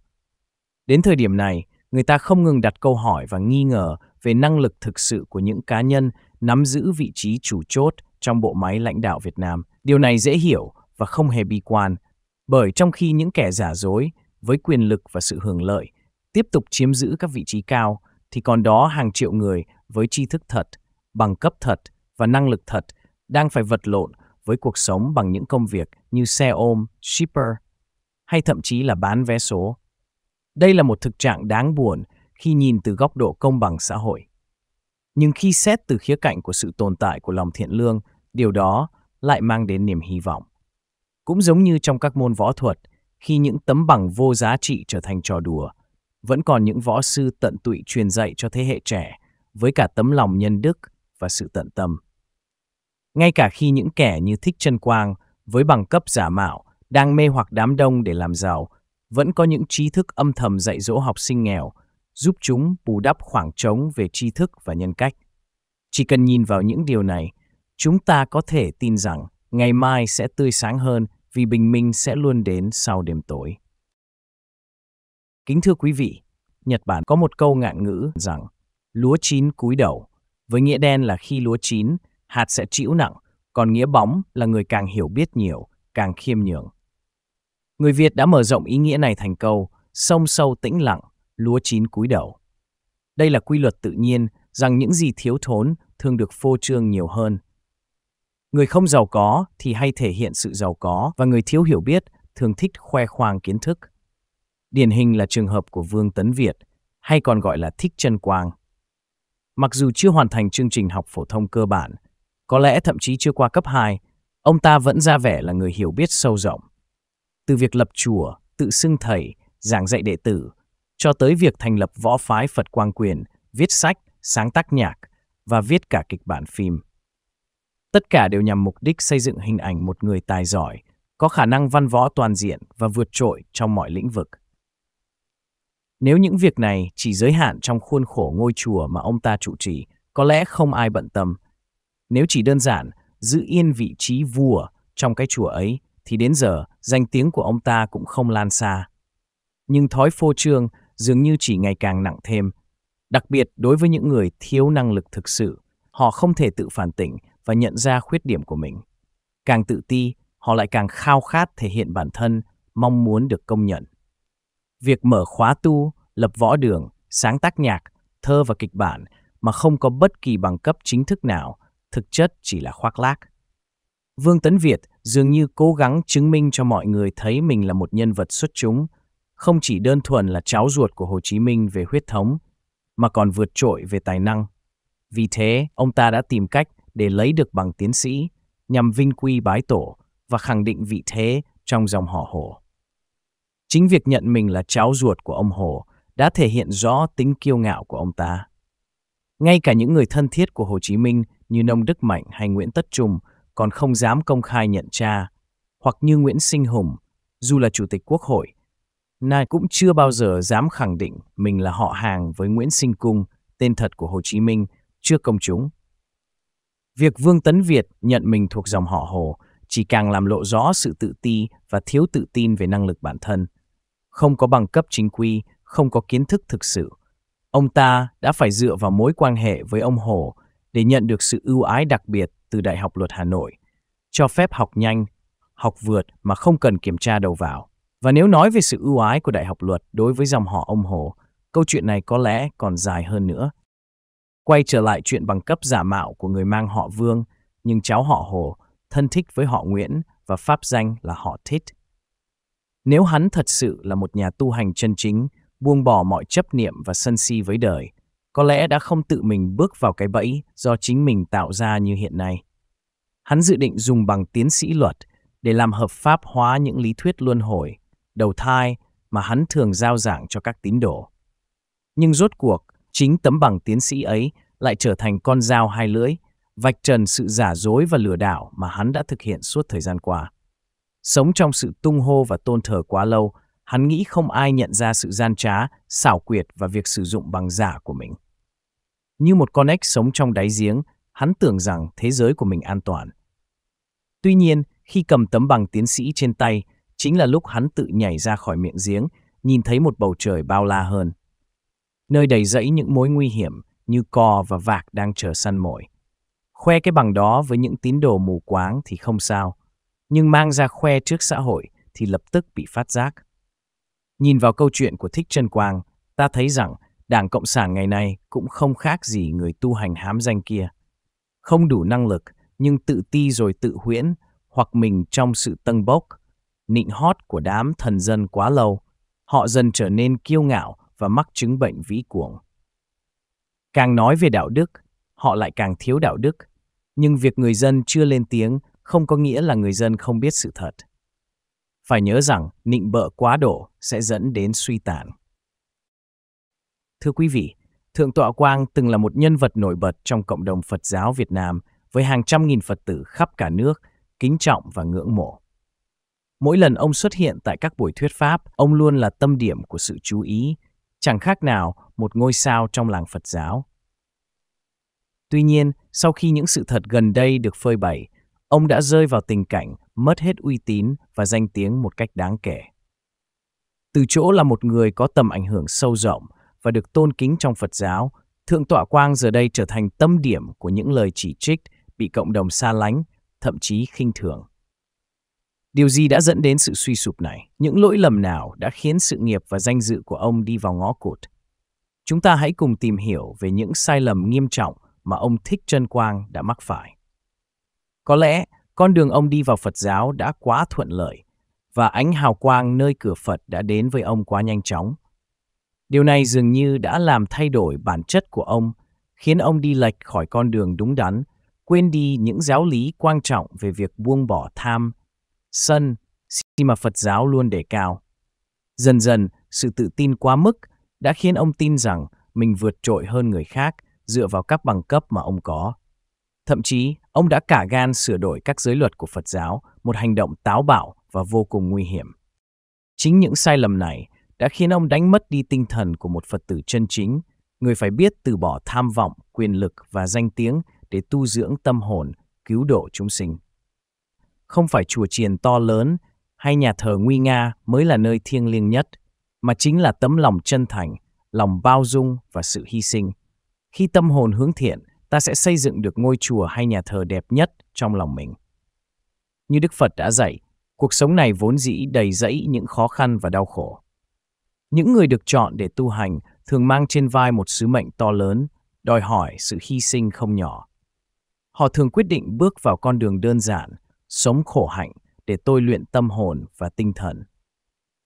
Đến thời điểm này, người ta không ngừng đặt câu hỏi và nghi ngờ về năng lực thực sự của những cá nhân nắm giữ vị trí chủ chốt trong bộ máy lãnh đạo Việt Nam. Điều này dễ hiểu và không hề bi quan, bởi trong khi những kẻ giả dối với quyền lực và sự hưởng lợi tiếp tục chiếm giữ các vị trí cao thì còn đó hàng triệu người với tri thức thật, bằng cấp thật và năng lực thật đang phải vật lộn với cuộc sống bằng những công việc như xe ôm, shipper hay thậm chí là bán vé số. Đây là một thực trạng đáng buồn khi nhìn từ góc độ công bằng xã hội. Nhưng khi xét từ khía cạnh của sự tồn tại của lòng thiện lương, điều đó lại mang đến niềm hy vọng. Cũng giống như trong các môn võ thuật, khi những tấm bằng vô giá trị trở thành trò đùa, vẫn còn những võ sư tận tụy truyền dạy cho thế hệ trẻ với cả tấm lòng nhân đức và sự tận tâm. Ngay cả khi những kẻ như Thích chân Quang với bằng cấp giả mạo đang mê hoặc đám đông để làm giàu, vẫn có những trí thức âm thầm dạy dỗ học sinh nghèo giúp chúng bù đắp khoảng trống về tri thức và nhân cách. Chỉ cần nhìn vào những điều này, chúng ta có thể tin rằng ngày mai sẽ tươi sáng hơn vì bình minh sẽ luôn đến sau đêm tối. Kính thưa quý vị, Nhật Bản có một câu ngạn ngữ rằng lúa chín cúi đầu, với nghĩa đen là khi lúa chín, hạt sẽ chịu nặng, còn nghĩa bóng là người càng hiểu biết nhiều, càng khiêm nhường. Người Việt đã mở rộng ý nghĩa này thành câu sông sâu tĩnh lặng, lúa chín cúi đầu. Đây là quy luật tự nhiên rằng những gì thiếu thốn thường được phô trương nhiều hơn. Người không giàu có thì hay thể hiện sự giàu có và người thiếu hiểu biết thường thích khoe khoang kiến thức. Điển hình là trường hợp của Vương Tấn Việt, hay còn gọi là Thích Trân Quang. Mặc dù chưa hoàn thành chương trình học phổ thông cơ bản, có lẽ thậm chí chưa qua cấp 2, ông ta vẫn ra vẻ là người hiểu biết sâu rộng. Từ việc lập chùa, tự xưng thầy, giảng dạy đệ tử cho tới việc thành lập võ phái Phật Quang Quyền, viết sách, sáng tác nhạc và viết cả kịch bản phim. Tất cả đều nhằm mục đích xây dựng hình ảnh một người tài giỏi, có khả năng văn võ toàn diện và vượt trội trong mọi lĩnh vực. Nếu những việc này chỉ giới hạn trong khuôn khổ ngôi chùa mà ông ta trụ trì, có lẽ không ai bận tâm. Nếu chỉ đơn giản giữ yên vị trí vua trong cái chùa ấy, thì đến giờ danh tiếng của ông ta cũng không lan xa. Nhưng thói phô trương dường như chỉ ngày càng nặng thêm. Đặc biệt đối với những người thiếu năng lực thực sự, họ không thể tự phản tỉnh và nhận ra khuyết điểm của mình. Càng tự ti, họ lại càng khao khát thể hiện bản thân, mong muốn được công nhận. Việc mở khóa tu, lập võ đường, sáng tác nhạc, thơ và kịch bản mà không có bất kỳ bằng cấp chính thức nào, thực chất chỉ là khoác lác. Vương Tấn Việt dường như cố gắng chứng minh cho mọi người thấy mình là một nhân vật xuất chúng, không chỉ đơn thuần là cháu ruột của Hồ Chí Minh về huyết thống, mà còn vượt trội về tài năng. Vì thế, ông ta đã tìm cách để lấy được bằng tiến sĩ nhằm vinh quy bái tổ và khẳng định vị thế trong dòng họ Hồ. Chính việc nhận mình là cháu ruột của ông Hồ đã thể hiện rõ tính kiêu ngạo của ông ta. Ngay cả những người thân thiết của Hồ Chí Minh như Nông Đức Mạnh hay Nguyễn Tất Trung còn không dám công khai nhận cha, hoặc như Nguyễn Sinh Hùng, dù là Chủ tịch Quốc hội Na cũng chưa bao giờ dám khẳng định mình là họ hàng với Nguyễn Sinh Cung, tên thật của Hồ Chí Minh, trước công chúng. Việc Vương Tấn Việt nhận mình thuộc dòng họ Hồ chỉ càng làm lộ rõ sự tự ti và thiếu tự tin về năng lực bản thân. Không có bằng cấp chính quy, không có kiến thức thực sự. Ông ta đã phải dựa vào mối quan hệ với ông Hồ để nhận được sự ưu ái đặc biệt từ Đại học Luật Hà Nội, cho phép học nhanh, học vượt mà không cần kiểm tra đầu vào. Và nếu nói về sự ưu ái của Đại học Luật đối với dòng họ ông Hồ, câu chuyện này có lẽ còn dài hơn nữa. Quay trở lại chuyện bằng cấp giả mạo của người mang họ Vương, nhưng cháu họ Hồ thân thích với họ Nguyễn và pháp danh là họ Thích. Nếu hắn thật sự là một nhà tu hành chân chính, buông bỏ mọi chấp niệm và sân si với đời, có lẽ đã không tự mình bước vào cái bẫy do chính mình tạo ra như hiện nay. Hắn dự định dùng bằng tiến sĩ luật để làm hợp pháp hóa những lý thuyết luân hồi đầu thai mà hắn thường giao giảng cho các tín đồ. Nhưng rốt cuộc, chính tấm bằng tiến sĩ ấy lại trở thành con dao hai lưỡi, vạch trần sự giả dối và lừa đảo mà hắn đã thực hiện suốt thời gian qua. Sống trong sự tung hô và tôn thờ quá lâu, hắn nghĩ không ai nhận ra sự gian trá, xảo quyệt và việc sử dụng bằng giả của mình. Như một con ếch sống trong đáy giếng, hắn tưởng rằng thế giới của mình an toàn. Tuy nhiên, khi cầm tấm bằng tiến sĩ trên tay, chính là lúc hắn tự nhảy ra khỏi miệng giếng, nhìn thấy một bầu trời bao la hơn. Nơi đầy rẫy những mối nguy hiểm như cò và vạc đang chờ săn mồi. Khoe cái bằng đó với những tín đồ mù quáng thì không sao, nhưng mang ra khoe trước xã hội thì lập tức bị phát giác. Nhìn vào câu chuyện của Thích Trân Quang, ta thấy rằng Đảng Cộng sản ngày nay cũng không khác gì người tu hành hám danh kia. Không đủ năng lực, nhưng tự ti rồi tự huyễn, hoặc mình trong sự tân bốc, nịnh hót của đám thần dân quá lâu, họ dần trở nên kiêu ngạo và mắc chứng bệnh vĩ cuồng. Càng nói về đạo đức, họ lại càng thiếu đạo đức, nhưng việc người dân chưa lên tiếng không có nghĩa là người dân không biết sự thật. Phải nhớ rằng nịnh bợ quá độ sẽ dẫn đến suy tàn. Thưa quý vị, Thượng tọa Quang từng là một nhân vật nổi bật trong cộng đồng Phật giáo Việt Nam với hàng trăm nghìn Phật tử khắp cả nước, kính trọng và ngưỡng mộ. Mỗi lần ông xuất hiện tại các buổi thuyết pháp, ông luôn là tâm điểm của sự chú ý, chẳng khác nào một ngôi sao trong làng Phật giáo. Tuy nhiên, sau khi những sự thật gần đây được phơi bày, ông đã rơi vào tình cảnh mất hết uy tín và danh tiếng một cách đáng kể. Từ chỗ là một người có tầm ảnh hưởng sâu rộng và được tôn kính trong Phật giáo, Thượng Tọa Quang giờ đây trở thành tâm điểm của những lời chỉ trích bị cộng đồng xa lánh, thậm chí khinh thường. Điều gì đã dẫn đến sự suy sụp này? Những lỗi lầm nào đã khiến sự nghiệp và danh dự của ông đi vào ngõ cụt? Chúng ta hãy cùng tìm hiểu về những sai lầm nghiêm trọng mà ông Thích Trân Quang đã mắc phải. Có lẽ con đường ông đi vào Phật giáo đã quá thuận lợi và ánh hào quang nơi cửa Phật đã đến với ông quá nhanh chóng. Điều này dường như đã làm thay đổi bản chất của ông, khiến ông đi lệch khỏi con đường đúng đắn, quên đi những giáo lý quan trọng về việc buông bỏ tham, sân khi mà Phật giáo luôn đề cao. Dần dần, sự tự tin quá mức đã khiến ông tin rằng mình vượt trội hơn người khác dựa vào các bằng cấp mà ông có. Thậm chí, ông đã cả gan sửa đổi các giới luật của Phật giáo, một hành động táo bạo và vô cùng nguy hiểm. Chính những sai lầm này đã khiến ông đánh mất đi tinh thần của một Phật tử chân chính, người phải biết từ bỏ tham vọng, quyền lực và danh tiếng để tu dưỡng tâm hồn, cứu độ chúng sinh không phải chùa chiền to lớn hay nhà thờ nguy nga mới là nơi thiêng liêng nhất, mà chính là tấm lòng chân thành, lòng bao dung và sự hy sinh. Khi tâm hồn hướng thiện, ta sẽ xây dựng được ngôi chùa hay nhà thờ đẹp nhất trong lòng mình. Như Đức Phật đã dạy, cuộc sống này vốn dĩ đầy rẫy những khó khăn và đau khổ. Những người được chọn để tu hành thường mang trên vai một sứ mệnh to lớn, đòi hỏi sự hy sinh không nhỏ. Họ thường quyết định bước vào con đường đơn giản sống khổ hạnh để tôi luyện tâm hồn và tinh thần.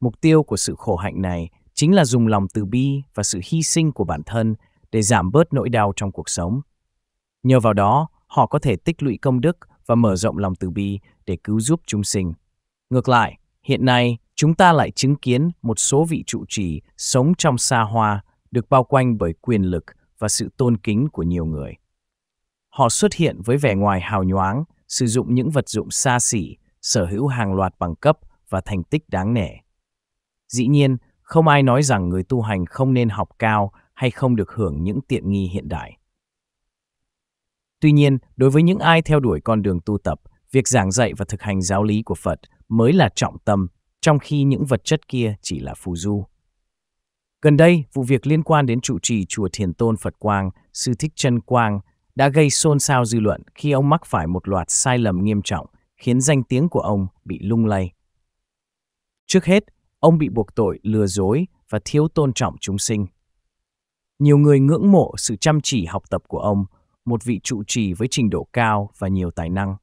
Mục tiêu của sự khổ hạnh này chính là dùng lòng từ bi và sự hy sinh của bản thân để giảm bớt nỗi đau trong cuộc sống. Nhờ vào đó, họ có thể tích lũy công đức và mở rộng lòng từ bi để cứu giúp chúng sinh. Ngược lại, hiện nay chúng ta lại chứng kiến một số vị trụ trì sống trong xa hoa được bao quanh bởi quyền lực và sự tôn kính của nhiều người. Họ xuất hiện với vẻ ngoài hào nhoáng sử dụng những vật dụng xa xỉ, sở hữu hàng loạt bằng cấp và thành tích đáng nể. Dĩ nhiên, không ai nói rằng người tu hành không nên học cao hay không được hưởng những tiện nghi hiện đại. Tuy nhiên, đối với những ai theo đuổi con đường tu tập, việc giảng dạy và thực hành giáo lý của Phật mới là trọng tâm, trong khi những vật chất kia chỉ là phù du. Gần đây, vụ việc liên quan đến trụ trì chùa Thiền Tôn Phật Quang, Sư Thích chân Quang đã gây xôn xao dư luận khi ông mắc phải một loạt sai lầm nghiêm trọng khiến danh tiếng của ông bị lung lay. Trước hết, ông bị buộc tội lừa dối và thiếu tôn trọng chúng sinh. Nhiều người ngưỡng mộ sự chăm chỉ học tập của ông, một vị trụ trì với trình độ cao và nhiều tài năng.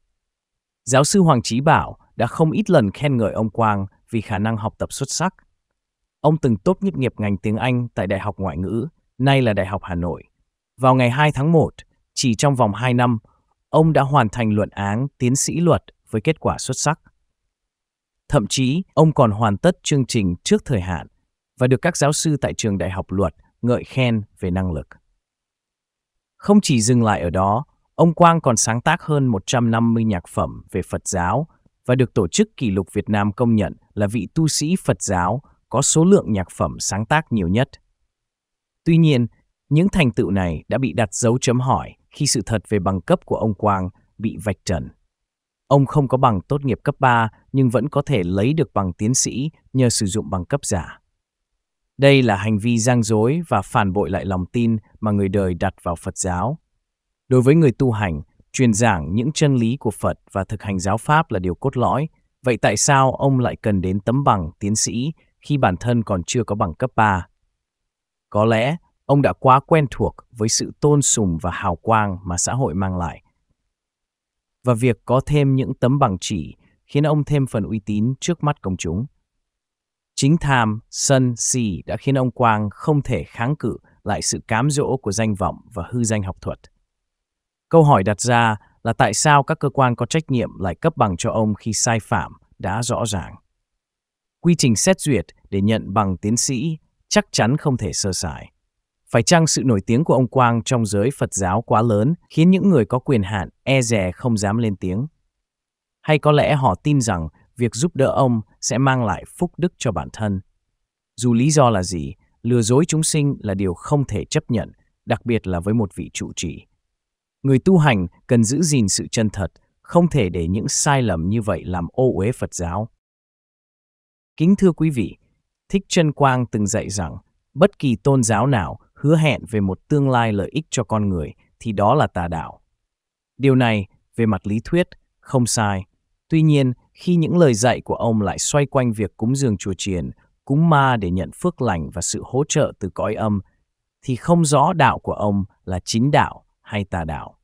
Giáo sư Hoàng Chí Bảo đã không ít lần khen ngợi ông Quang vì khả năng học tập xuất sắc. Ông từng tốt nghiệp nghiệp ngành tiếng Anh tại Đại học Ngoại ngữ, nay là Đại học Hà Nội. Vào ngày 2 tháng 1, chỉ trong vòng 2 năm, ông đã hoàn thành luận án tiến sĩ luật với kết quả xuất sắc. Thậm chí, ông còn hoàn tất chương trình trước thời hạn và được các giáo sư tại trường đại học luật ngợi khen về năng lực. Không chỉ dừng lại ở đó, ông Quang còn sáng tác hơn 150 nhạc phẩm về Phật giáo và được Tổ chức Kỷ lục Việt Nam công nhận là vị tu sĩ Phật giáo có số lượng nhạc phẩm sáng tác nhiều nhất. Tuy nhiên, những thành tựu này đã bị đặt dấu chấm hỏi khi sự thật về bằng cấp của ông Quang bị vạch trần. Ông không có bằng tốt nghiệp cấp 3 nhưng vẫn có thể lấy được bằng tiến sĩ nhờ sử dụng bằng cấp giả. Đây là hành vi gian dối và phản bội lại lòng tin mà người đời đặt vào Phật giáo. Đối với người tu hành, truyền giảng những chân lý của Phật và thực hành giáo pháp là điều cốt lõi, vậy tại sao ông lại cần đến tấm bằng tiến sĩ khi bản thân còn chưa có bằng cấp 3? Có lẽ Ông đã quá quen thuộc với sự tôn sùng và hào quang mà xã hội mang lại. Và việc có thêm những tấm bằng chỉ khiến ông thêm phần uy tín trước mắt công chúng. Chính tham, sân, si đã khiến ông Quang không thể kháng cự lại sự cám dỗ của danh vọng và hư danh học thuật. Câu hỏi đặt ra là tại sao các cơ quan có trách nhiệm lại cấp bằng cho ông khi sai phạm đã rõ ràng. Quy trình xét duyệt để nhận bằng tiến sĩ chắc chắn không thể sơ sài. Phải chăng sự nổi tiếng của ông Quang trong giới Phật giáo quá lớn khiến những người có quyền hạn e dè không dám lên tiếng? Hay có lẽ họ tin rằng việc giúp đỡ ông sẽ mang lại phúc đức cho bản thân? Dù lý do là gì, lừa dối chúng sinh là điều không thể chấp nhận, đặc biệt là với một vị trụ trì. Người tu hành cần giữ gìn sự chân thật, không thể để những sai lầm như vậy làm ô uế Phật giáo. Kính thưa quý vị, Thích chân Quang từng dạy rằng bất kỳ tôn giáo nào hứa hẹn về một tương lai lợi ích cho con người thì đó là tà đạo. Điều này, về mặt lý thuyết, không sai. Tuy nhiên, khi những lời dạy của ông lại xoay quanh việc cúng dường chùa chiền, cúng ma để nhận phước lành và sự hỗ trợ từ cõi âm, thì không rõ đạo của ông là chính đạo hay tà đạo.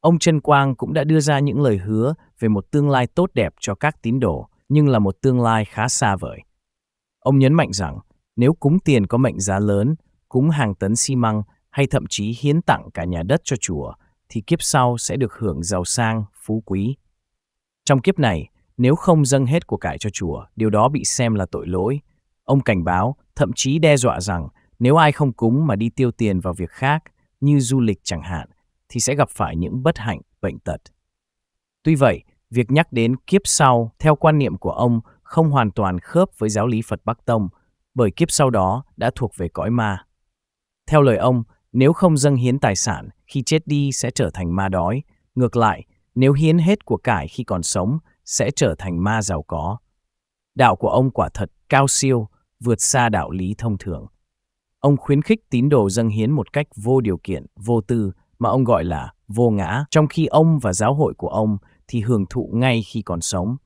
Ông Trân Quang cũng đã đưa ra những lời hứa về một tương lai tốt đẹp cho các tín đồ, nhưng là một tương lai khá xa vời. Ông nhấn mạnh rằng, nếu cúng tiền có mệnh giá lớn, cúng hàng tấn xi măng hay thậm chí hiến tặng cả nhà đất cho chùa, thì kiếp sau sẽ được hưởng giàu sang, phú quý. Trong kiếp này, nếu không dâng hết của cải cho chùa, điều đó bị xem là tội lỗi. Ông cảnh báo, thậm chí đe dọa rằng nếu ai không cúng mà đi tiêu tiền vào việc khác, như du lịch chẳng hạn, thì sẽ gặp phải những bất hạnh, bệnh tật. Tuy vậy, việc nhắc đến kiếp sau, theo quan niệm của ông, không hoàn toàn khớp với giáo lý Phật Bắc Tông, bởi kiếp sau đó đã thuộc về cõi ma. Theo lời ông, nếu không dâng hiến tài sản, khi chết đi sẽ trở thành ma đói. Ngược lại, nếu hiến hết của cải khi còn sống, sẽ trở thành ma giàu có. Đạo của ông quả thật cao siêu, vượt xa đạo lý thông thường. Ông khuyến khích tín đồ dâng hiến một cách vô điều kiện, vô tư, mà ông gọi là vô ngã, trong khi ông và giáo hội của ông thì hưởng thụ ngay khi còn sống.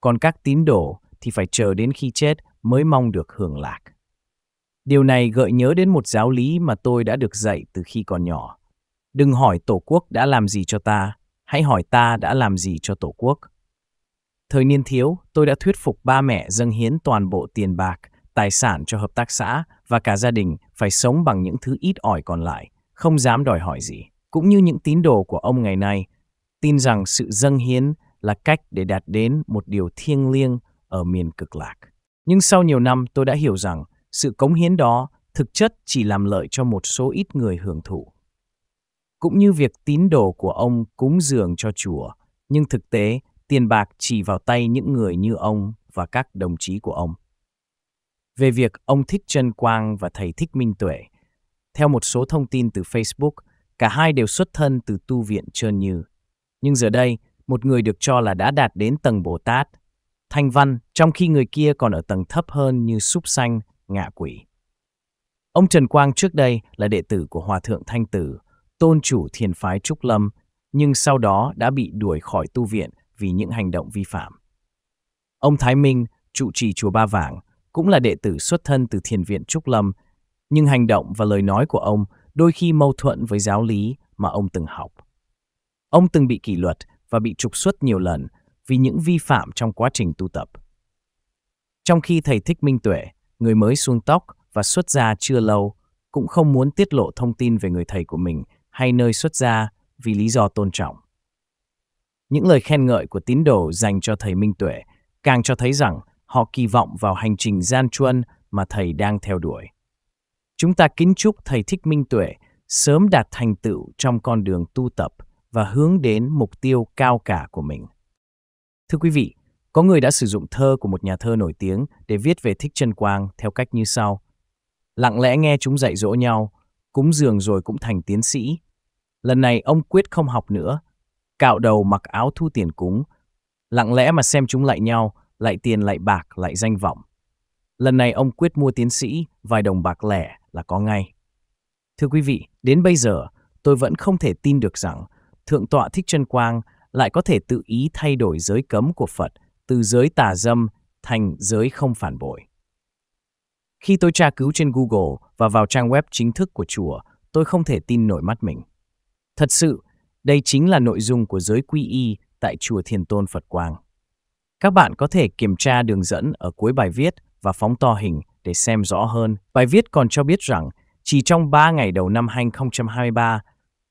Còn các tín đồ thì phải chờ đến khi chết mới mong được hưởng lạc. Điều này gợi nhớ đến một giáo lý mà tôi đã được dạy từ khi còn nhỏ. Đừng hỏi Tổ quốc đã làm gì cho ta, hãy hỏi ta đã làm gì cho Tổ quốc. Thời niên thiếu, tôi đã thuyết phục ba mẹ dâng hiến toàn bộ tiền bạc, tài sản cho hợp tác xã và cả gia đình phải sống bằng những thứ ít ỏi còn lại, không dám đòi hỏi gì. Cũng như những tín đồ của ông ngày nay, tin rằng sự dâng hiến là cách để đạt đến một điều thiêng liêng ở miền cực lạc. Nhưng sau nhiều năm tôi đã hiểu rằng sự cống hiến đó thực chất chỉ làm lợi cho một số ít người hưởng thụ. Cũng như việc tín đồ của ông cúng dường cho chùa, nhưng thực tế tiền bạc chỉ vào tay những người như ông và các đồng chí của ông. Về việc ông Thích Trân Quang và thầy Thích Minh Tuệ, theo một số thông tin từ Facebook, cả hai đều xuất thân từ tu viện Trơn Như. Nhưng giờ đây, một người được cho là đã đạt đến tầng Bồ Tát, Thanh Văn, trong khi người kia còn ở tầng thấp hơn như Súp Xanh ngạ quỷ. Ông Trần Quang trước đây là đệ tử của Hòa Thượng Thanh Tử, tôn chủ thiền phái Trúc Lâm, nhưng sau đó đã bị đuổi khỏi tu viện vì những hành động vi phạm. Ông Thái Minh, trụ trì chùa Ba Vàng, cũng là đệ tử xuất thân từ thiền viện Trúc Lâm, nhưng hành động và lời nói của ông đôi khi mâu thuẫn với giáo lý mà ông từng học. Ông từng bị kỷ luật và bị trục xuất nhiều lần vì những vi phạm trong quá trình tu tập. Trong khi thầy Thích Minh Tuệ, người mới xuống tóc và xuất gia chưa lâu cũng không muốn tiết lộ thông tin về người thầy của mình hay nơi xuất gia vì lý do tôn trọng. Những lời khen ngợi của tín đồ dành cho thầy Minh Tuệ càng cho thấy rằng họ kỳ vọng vào hành trình gian truân mà thầy đang theo đuổi. Chúng ta kính chúc thầy Thích Minh Tuệ sớm đạt thành tựu trong con đường tu tập và hướng đến mục tiêu cao cả của mình. Thưa quý vị, có người đã sử dụng thơ của một nhà thơ nổi tiếng để viết về Thích Trân Quang theo cách như sau. Lặng lẽ nghe chúng dạy dỗ nhau, cúng dường rồi cũng thành tiến sĩ. Lần này ông quyết không học nữa, cạo đầu mặc áo thu tiền cúng. Lặng lẽ mà xem chúng lại nhau, lại tiền lại bạc lại danh vọng. Lần này ông quyết mua tiến sĩ, vài đồng bạc lẻ là có ngay. Thưa quý vị, đến bây giờ, tôi vẫn không thể tin được rằng Thượng tọa Thích Trân Quang lại có thể tự ý thay đổi giới cấm của Phật từ giới tà dâm thành giới không phản bội. Khi tôi tra cứu trên Google và vào trang web chính thức của chùa, tôi không thể tin nổi mắt mình. Thật sự, đây chính là nội dung của giới quy y tại chùa Thiền Tôn Phật Quang. Các bạn có thể kiểm tra đường dẫn ở cuối bài viết và phóng to hình để xem rõ hơn. Bài viết còn cho biết rằng chỉ trong 3 ngày đầu năm 2023,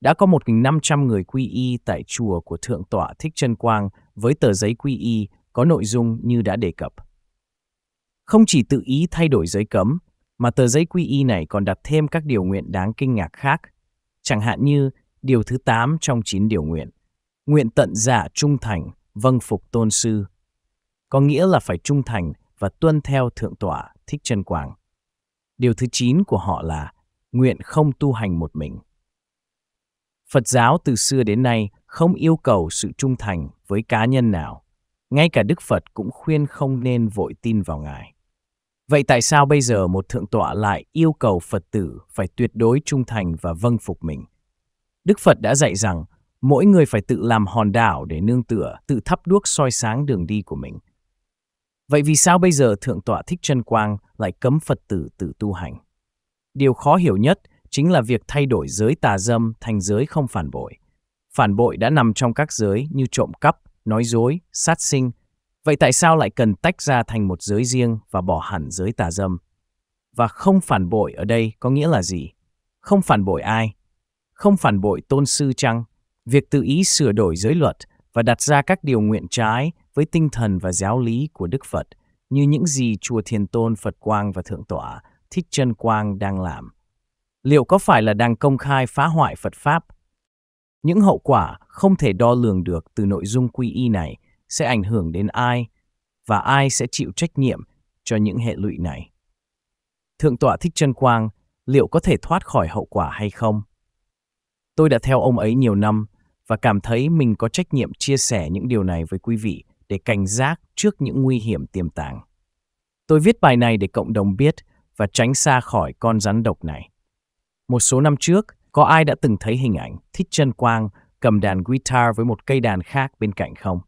đã có 1.500 người quy y tại chùa của Thượng tọa Thích Trân Quang với tờ giấy quy y có nội dung như đã đề cập. Không chỉ tự ý thay đổi giới cấm, mà tờ giấy quy y này còn đặt thêm các điều nguyện đáng kinh ngạc khác, chẳng hạn như điều thứ 8 trong 9 điều nguyện, nguyện tận giả dạ trung thành, vâng phục tôn sư, có nghĩa là phải trung thành và tuân theo Thượng Tọa Thích chân Quảng. Điều thứ 9 của họ là nguyện không tu hành một mình. Phật giáo từ xưa đến nay không yêu cầu sự trung thành với cá nhân nào. Ngay cả Đức Phật cũng khuyên không nên vội tin vào Ngài. Vậy tại sao bây giờ một thượng tọa lại yêu cầu Phật tử phải tuyệt đối trung thành và vâng phục mình? Đức Phật đã dạy rằng mỗi người phải tự làm hòn đảo để nương tựa, tự thắp đuốc soi sáng đường đi của mình. Vậy vì sao bây giờ Thượng tọa Thích Trân Quang lại cấm Phật tử tự tu hành? Điều khó hiểu nhất chính là việc thay đổi giới tà dâm thành giới không phản bội. Phản bội đã nằm trong các giới như trộm cắp, nói dối, sát sinh. Vậy tại sao lại cần tách ra thành một giới riêng và bỏ hẳn giới tà dâm? Và không phản bội ở đây có nghĩa là gì? Không phản bội ai? Không phản bội tôn sư chăng? Việc tự ý sửa đổi giới luật và đặt ra các điều nguyện trái với tinh thần và giáo lý của Đức Phật như những gì Chùa Thiền Tôn Phật Quang và Thượng Tọa Thích chân Quang đang làm. Liệu có phải là đang công khai phá hoại Phật Pháp những hậu quả không thể đo lường được từ nội dung quy y này sẽ ảnh hưởng đến ai và ai sẽ chịu trách nhiệm cho những hệ lụy này. Thượng tọa Thích Trân Quang liệu có thể thoát khỏi hậu quả hay không? Tôi đã theo ông ấy nhiều năm và cảm thấy mình có trách nhiệm chia sẻ những điều này với quý vị để cảnh giác trước những nguy hiểm tiềm tàng. Tôi viết bài này để cộng đồng biết và tránh xa khỏi con rắn độc này. Một số năm trước, có ai đã từng thấy hình ảnh Thích Trân Quang cầm đàn guitar với một cây đàn khác bên cạnh không?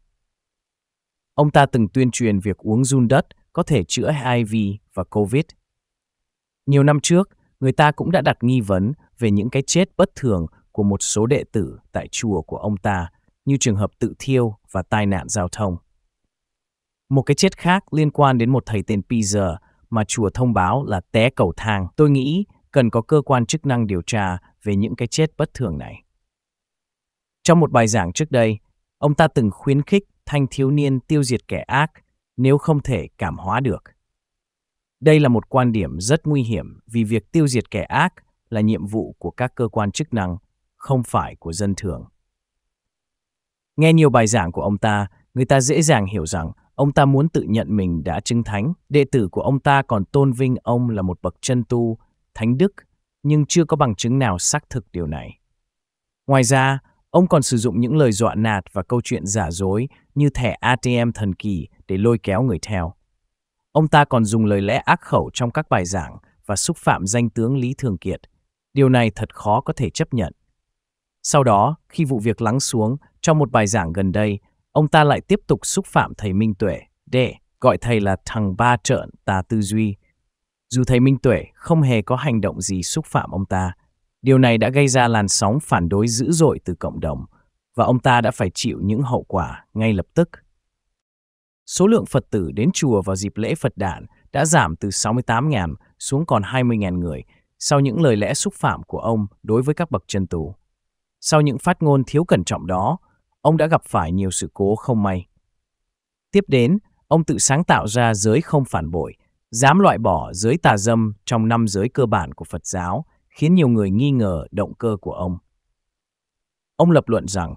Ông ta từng tuyên truyền việc uống run đất có thể chữa HIV và COVID. Nhiều năm trước, người ta cũng đã đặt nghi vấn về những cái chết bất thường của một số đệ tử tại chùa của ông ta, như trường hợp tự thiêu và tai nạn giao thông. Một cái chết khác liên quan đến một thầy tên pizza mà chùa thông báo là té cầu thang. Tôi nghĩ cần có cơ quan chức năng điều tra về những cái chết bất thường này. Trong một bài giảng trước đây, ông ta từng khuyến khích thanh thiếu niên tiêu diệt kẻ ác nếu không thể cảm hóa được. Đây là một quan điểm rất nguy hiểm vì việc tiêu diệt kẻ ác là nhiệm vụ của các cơ quan chức năng, không phải của dân thường. Nghe nhiều bài giảng của ông ta, người ta dễ dàng hiểu rằng ông ta muốn tự nhận mình đã chứng thánh, đệ tử của ông ta còn tôn vinh ông là một bậc chân tu, thánh đức nhưng chưa có bằng chứng nào xác thực điều này. Ngoài ra, ông còn sử dụng những lời dọa nạt và câu chuyện giả dối như thẻ ATM thần kỳ để lôi kéo người theo. Ông ta còn dùng lời lẽ ác khẩu trong các bài giảng và xúc phạm danh tướng Lý Thường Kiệt. Điều này thật khó có thể chấp nhận. Sau đó, khi vụ việc lắng xuống, trong một bài giảng gần đây, ông ta lại tiếp tục xúc phạm thầy Minh Tuệ để gọi thầy là thằng ba trợn tà tư duy dù thầy Minh Tuệ không hề có hành động gì xúc phạm ông ta. Điều này đã gây ra làn sóng phản đối dữ dội từ cộng đồng, và ông ta đã phải chịu những hậu quả ngay lập tức. Số lượng Phật tử đến chùa vào dịp lễ Phật đản đã giảm từ 68.000 xuống còn 20.000 người sau những lời lẽ xúc phạm của ông đối với các bậc chân tù. Sau những phát ngôn thiếu cẩn trọng đó, ông đã gặp phải nhiều sự cố không may. Tiếp đến, ông tự sáng tạo ra giới không phản bội dám loại bỏ giới tà dâm trong năm giới cơ bản của Phật giáo, khiến nhiều người nghi ngờ động cơ của ông. Ông lập luận rằng,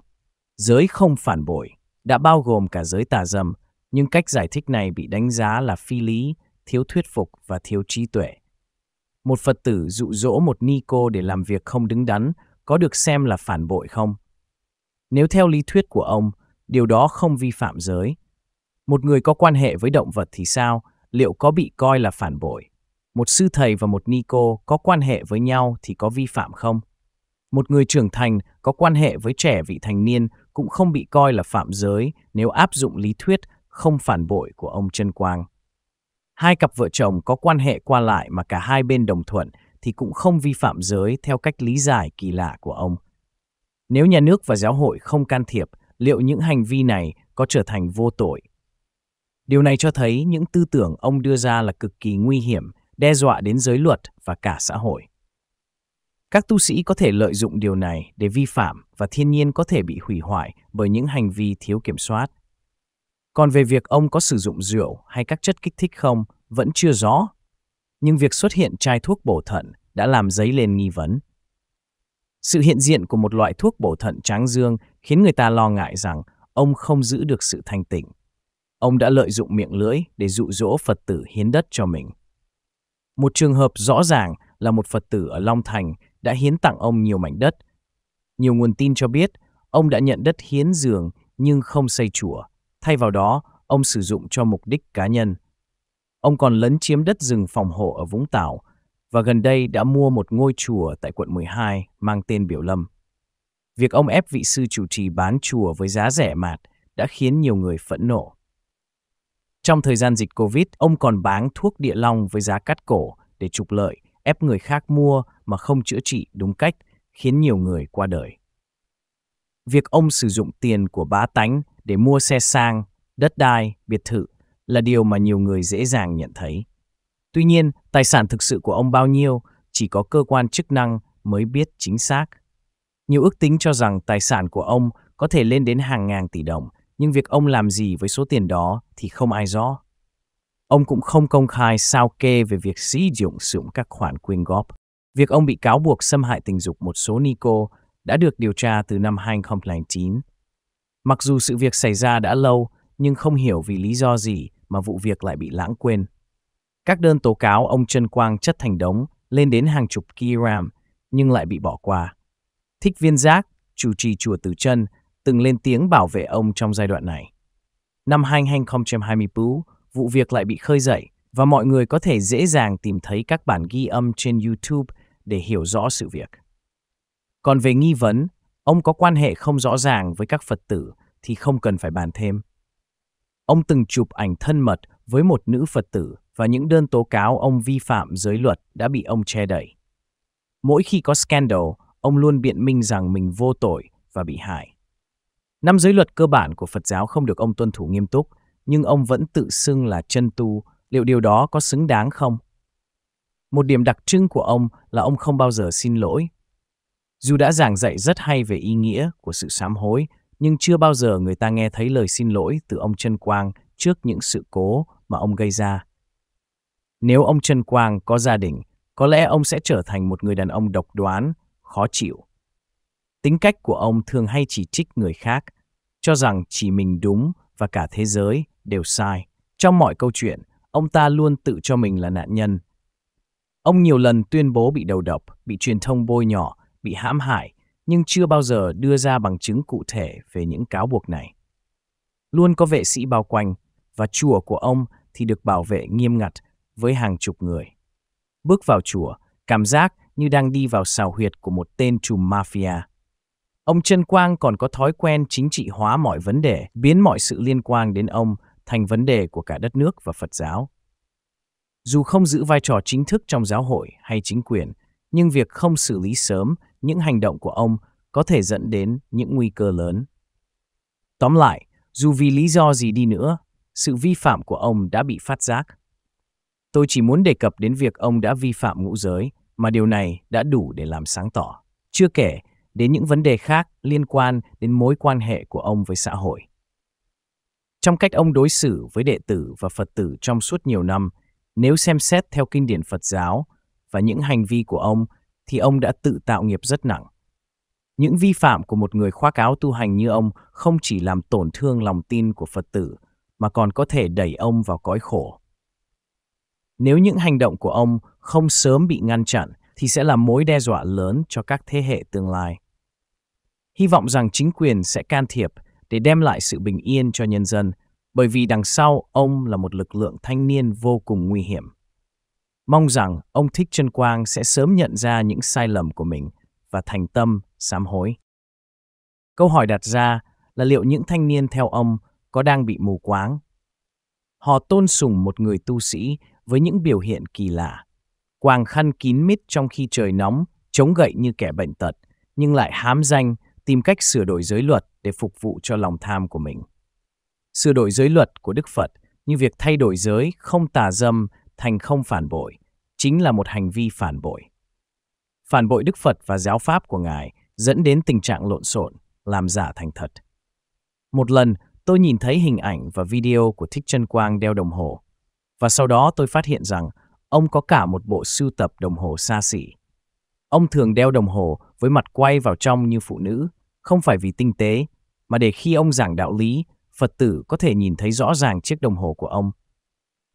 giới không phản bội đã bao gồm cả giới tà dâm, nhưng cách giải thích này bị đánh giá là phi lý, thiếu thuyết phục và thiếu trí tuệ. Một Phật tử dụ dỗ một ni cô để làm việc không đứng đắn có được xem là phản bội không? Nếu theo lý thuyết của ông, điều đó không vi phạm giới. Một người có quan hệ với động vật thì sao? liệu có bị coi là phản bội? Một sư thầy và một ni cô có quan hệ với nhau thì có vi phạm không? Một người trưởng thành có quan hệ với trẻ vị thành niên cũng không bị coi là phạm giới nếu áp dụng lý thuyết không phản bội của ông Trân Quang. Hai cặp vợ chồng có quan hệ qua lại mà cả hai bên đồng thuận thì cũng không vi phạm giới theo cách lý giải kỳ lạ của ông. Nếu nhà nước và giáo hội không can thiệp, liệu những hành vi này có trở thành vô tội Điều này cho thấy những tư tưởng ông đưa ra là cực kỳ nguy hiểm, đe dọa đến giới luật và cả xã hội. Các tu sĩ có thể lợi dụng điều này để vi phạm và thiên nhiên có thể bị hủy hoại bởi những hành vi thiếu kiểm soát. Còn về việc ông có sử dụng rượu hay các chất kích thích không vẫn chưa rõ, nhưng việc xuất hiện chai thuốc bổ thận đã làm dấy lên nghi vấn. Sự hiện diện của một loại thuốc bổ thận tráng dương khiến người ta lo ngại rằng ông không giữ được sự thanh tịnh. Ông đã lợi dụng miệng lưỡi để dụ dỗ Phật tử hiến đất cho mình. Một trường hợp rõ ràng là một Phật tử ở Long Thành đã hiến tặng ông nhiều mảnh đất. Nhiều nguồn tin cho biết ông đã nhận đất hiến giường nhưng không xây chùa. Thay vào đó, ông sử dụng cho mục đích cá nhân. Ông còn lấn chiếm đất rừng phòng hộ ở Vũng Tàu và gần đây đã mua một ngôi chùa tại quận 12 mang tên Biểu Lâm. Việc ông ép vị sư chủ trì bán chùa với giá rẻ mạt đã khiến nhiều người phẫn nộ. Trong thời gian dịch Covid, ông còn bán thuốc địa long với giá cắt cổ để trục lợi, ép người khác mua mà không chữa trị đúng cách, khiến nhiều người qua đời. Việc ông sử dụng tiền của bá tánh để mua xe sang, đất đai, biệt thự là điều mà nhiều người dễ dàng nhận thấy. Tuy nhiên, tài sản thực sự của ông bao nhiêu chỉ có cơ quan chức năng mới biết chính xác. Nhiều ước tính cho rằng tài sản của ông có thể lên đến hàng ngàn tỷ đồng nhưng việc ông làm gì với số tiền đó thì không ai rõ. Ông cũng không công khai sao kê về việc sử dụng sử dụng các khoản quyên góp. Việc ông bị cáo buộc xâm hại tình dục một số Nico đã được điều tra từ năm 2009. Mặc dù sự việc xảy ra đã lâu, nhưng không hiểu vì lý do gì mà vụ việc lại bị lãng quên. Các đơn tố cáo ông Trân Quang chất thành đống lên đến hàng chục kg, nhưng lại bị bỏ qua. Thích viên giác, chủ trì chùa Từ Chân từng lên tiếng bảo vệ ông trong giai đoạn này. Năm 2024, vụ việc lại bị khơi dậy và mọi người có thể dễ dàng tìm thấy các bản ghi âm trên YouTube để hiểu rõ sự việc. Còn về nghi vấn, ông có quan hệ không rõ ràng với các Phật tử thì không cần phải bàn thêm. Ông từng chụp ảnh thân mật với một nữ Phật tử và những đơn tố cáo ông vi phạm giới luật đã bị ông che đậy. Mỗi khi có scandal, ông luôn biện minh rằng mình vô tội và bị hại. Năm giới luật cơ bản của Phật giáo không được ông tuân thủ nghiêm túc, nhưng ông vẫn tự xưng là chân tu, liệu điều đó có xứng đáng không? Một điểm đặc trưng của ông là ông không bao giờ xin lỗi. Dù đã giảng dạy rất hay về ý nghĩa của sự sám hối, nhưng chưa bao giờ người ta nghe thấy lời xin lỗi từ ông Trân Quang trước những sự cố mà ông gây ra. Nếu ông Trân Quang có gia đình, có lẽ ông sẽ trở thành một người đàn ông độc đoán, khó chịu Tính cách của ông thường hay chỉ trích người khác, cho rằng chỉ mình đúng và cả thế giới đều sai. Trong mọi câu chuyện, ông ta luôn tự cho mình là nạn nhân. Ông nhiều lần tuyên bố bị đầu độc, bị truyền thông bôi nhỏ, bị hãm hại, nhưng chưa bao giờ đưa ra bằng chứng cụ thể về những cáo buộc này. Luôn có vệ sĩ bao quanh, và chùa của ông thì được bảo vệ nghiêm ngặt với hàng chục người. Bước vào chùa, cảm giác như đang đi vào xào huyệt của một tên trùm mafia. Ông Trần Quang còn có thói quen chính trị hóa mọi vấn đề, biến mọi sự liên quan đến ông thành vấn đề của cả đất nước và Phật giáo. Dù không giữ vai trò chính thức trong giáo hội hay chính quyền, nhưng việc không xử lý sớm những hành động của ông có thể dẫn đến những nguy cơ lớn. Tóm lại, dù vì lý do gì đi nữa, sự vi phạm của ông đã bị phát giác. Tôi chỉ muốn đề cập đến việc ông đã vi phạm ngũ giới, mà điều này đã đủ để làm sáng tỏ. Chưa kể, đến những vấn đề khác liên quan đến mối quan hệ của ông với xã hội. Trong cách ông đối xử với đệ tử và Phật tử trong suốt nhiều năm, nếu xem xét theo kinh điển Phật giáo và những hành vi của ông thì ông đã tự tạo nghiệp rất nặng. Những vi phạm của một người khoác áo tu hành như ông không chỉ làm tổn thương lòng tin của Phật tử mà còn có thể đẩy ông vào cõi khổ. Nếu những hành động của ông không sớm bị ngăn chặn thì sẽ là mối đe dọa lớn cho các thế hệ tương lai hy vọng rằng chính quyền sẽ can thiệp để đem lại sự bình yên cho nhân dân, bởi vì đằng sau ông là một lực lượng thanh niên vô cùng nguy hiểm. Mong rằng ông Thích Trân Quang sẽ sớm nhận ra những sai lầm của mình và thành tâm sám hối. Câu hỏi đặt ra là liệu những thanh niên theo ông có đang bị mù quáng? Họ tôn sùng một người tu sĩ với những biểu hiện kỳ lạ. Quàng khăn kín mít trong khi trời nóng, chống gậy như kẻ bệnh tật, nhưng lại hám danh tìm cách sửa đổi giới luật để phục vụ cho lòng tham của mình. Sửa đổi giới luật của Đức Phật như việc thay đổi giới không tà dâm thành không phản bội, chính là một hành vi phản bội. Phản bội Đức Phật và giáo pháp của Ngài dẫn đến tình trạng lộn xộn, làm giả thành thật. Một lần, tôi nhìn thấy hình ảnh và video của Thích Trân Quang đeo đồng hồ, và sau đó tôi phát hiện rằng ông có cả một bộ sưu tập đồng hồ xa xỉ. Ông thường đeo đồng hồ với mặt quay vào trong như phụ nữ, không phải vì tinh tế, mà để khi ông giảng đạo lý, Phật tử có thể nhìn thấy rõ ràng chiếc đồng hồ của ông.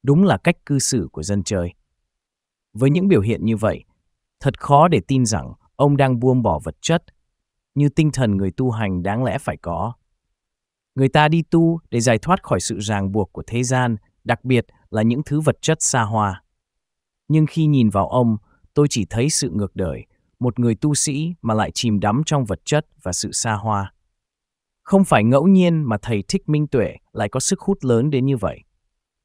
Đúng là cách cư xử của dân trời Với những biểu hiện như vậy, thật khó để tin rằng ông đang buông bỏ vật chất, như tinh thần người tu hành đáng lẽ phải có. Người ta đi tu để giải thoát khỏi sự ràng buộc của thế gian, đặc biệt là những thứ vật chất xa hoa. Nhưng khi nhìn vào ông, tôi chỉ thấy sự ngược đời, một người tu sĩ mà lại chìm đắm trong vật chất và sự xa hoa. Không phải ngẫu nhiên mà thầy Thích Minh Tuệ lại có sức hút lớn đến như vậy.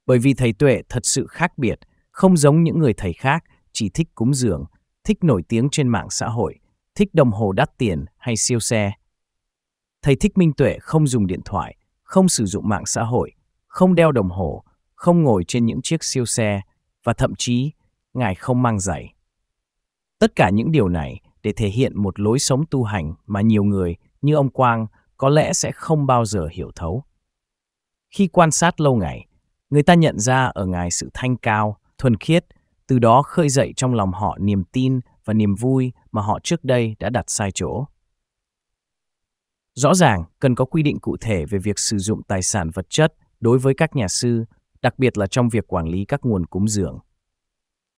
Bởi vì thầy Tuệ thật sự khác biệt, không giống những người thầy khác, chỉ thích cúng dường, thích nổi tiếng trên mạng xã hội, thích đồng hồ đắt tiền hay siêu xe. Thầy Thích Minh Tuệ không dùng điện thoại, không sử dụng mạng xã hội, không đeo đồng hồ, không ngồi trên những chiếc siêu xe và thậm chí ngài không mang giày. Tất cả những điều này để thể hiện một lối sống tu hành mà nhiều người như ông Quang có lẽ sẽ không bao giờ hiểu thấu. Khi quan sát lâu ngày, người ta nhận ra ở Ngài sự thanh cao, thuần khiết, từ đó khơi dậy trong lòng họ niềm tin và niềm vui mà họ trước đây đã đặt sai chỗ. Rõ ràng, cần có quy định cụ thể về việc sử dụng tài sản vật chất đối với các nhà sư, đặc biệt là trong việc quản lý các nguồn cúng dường.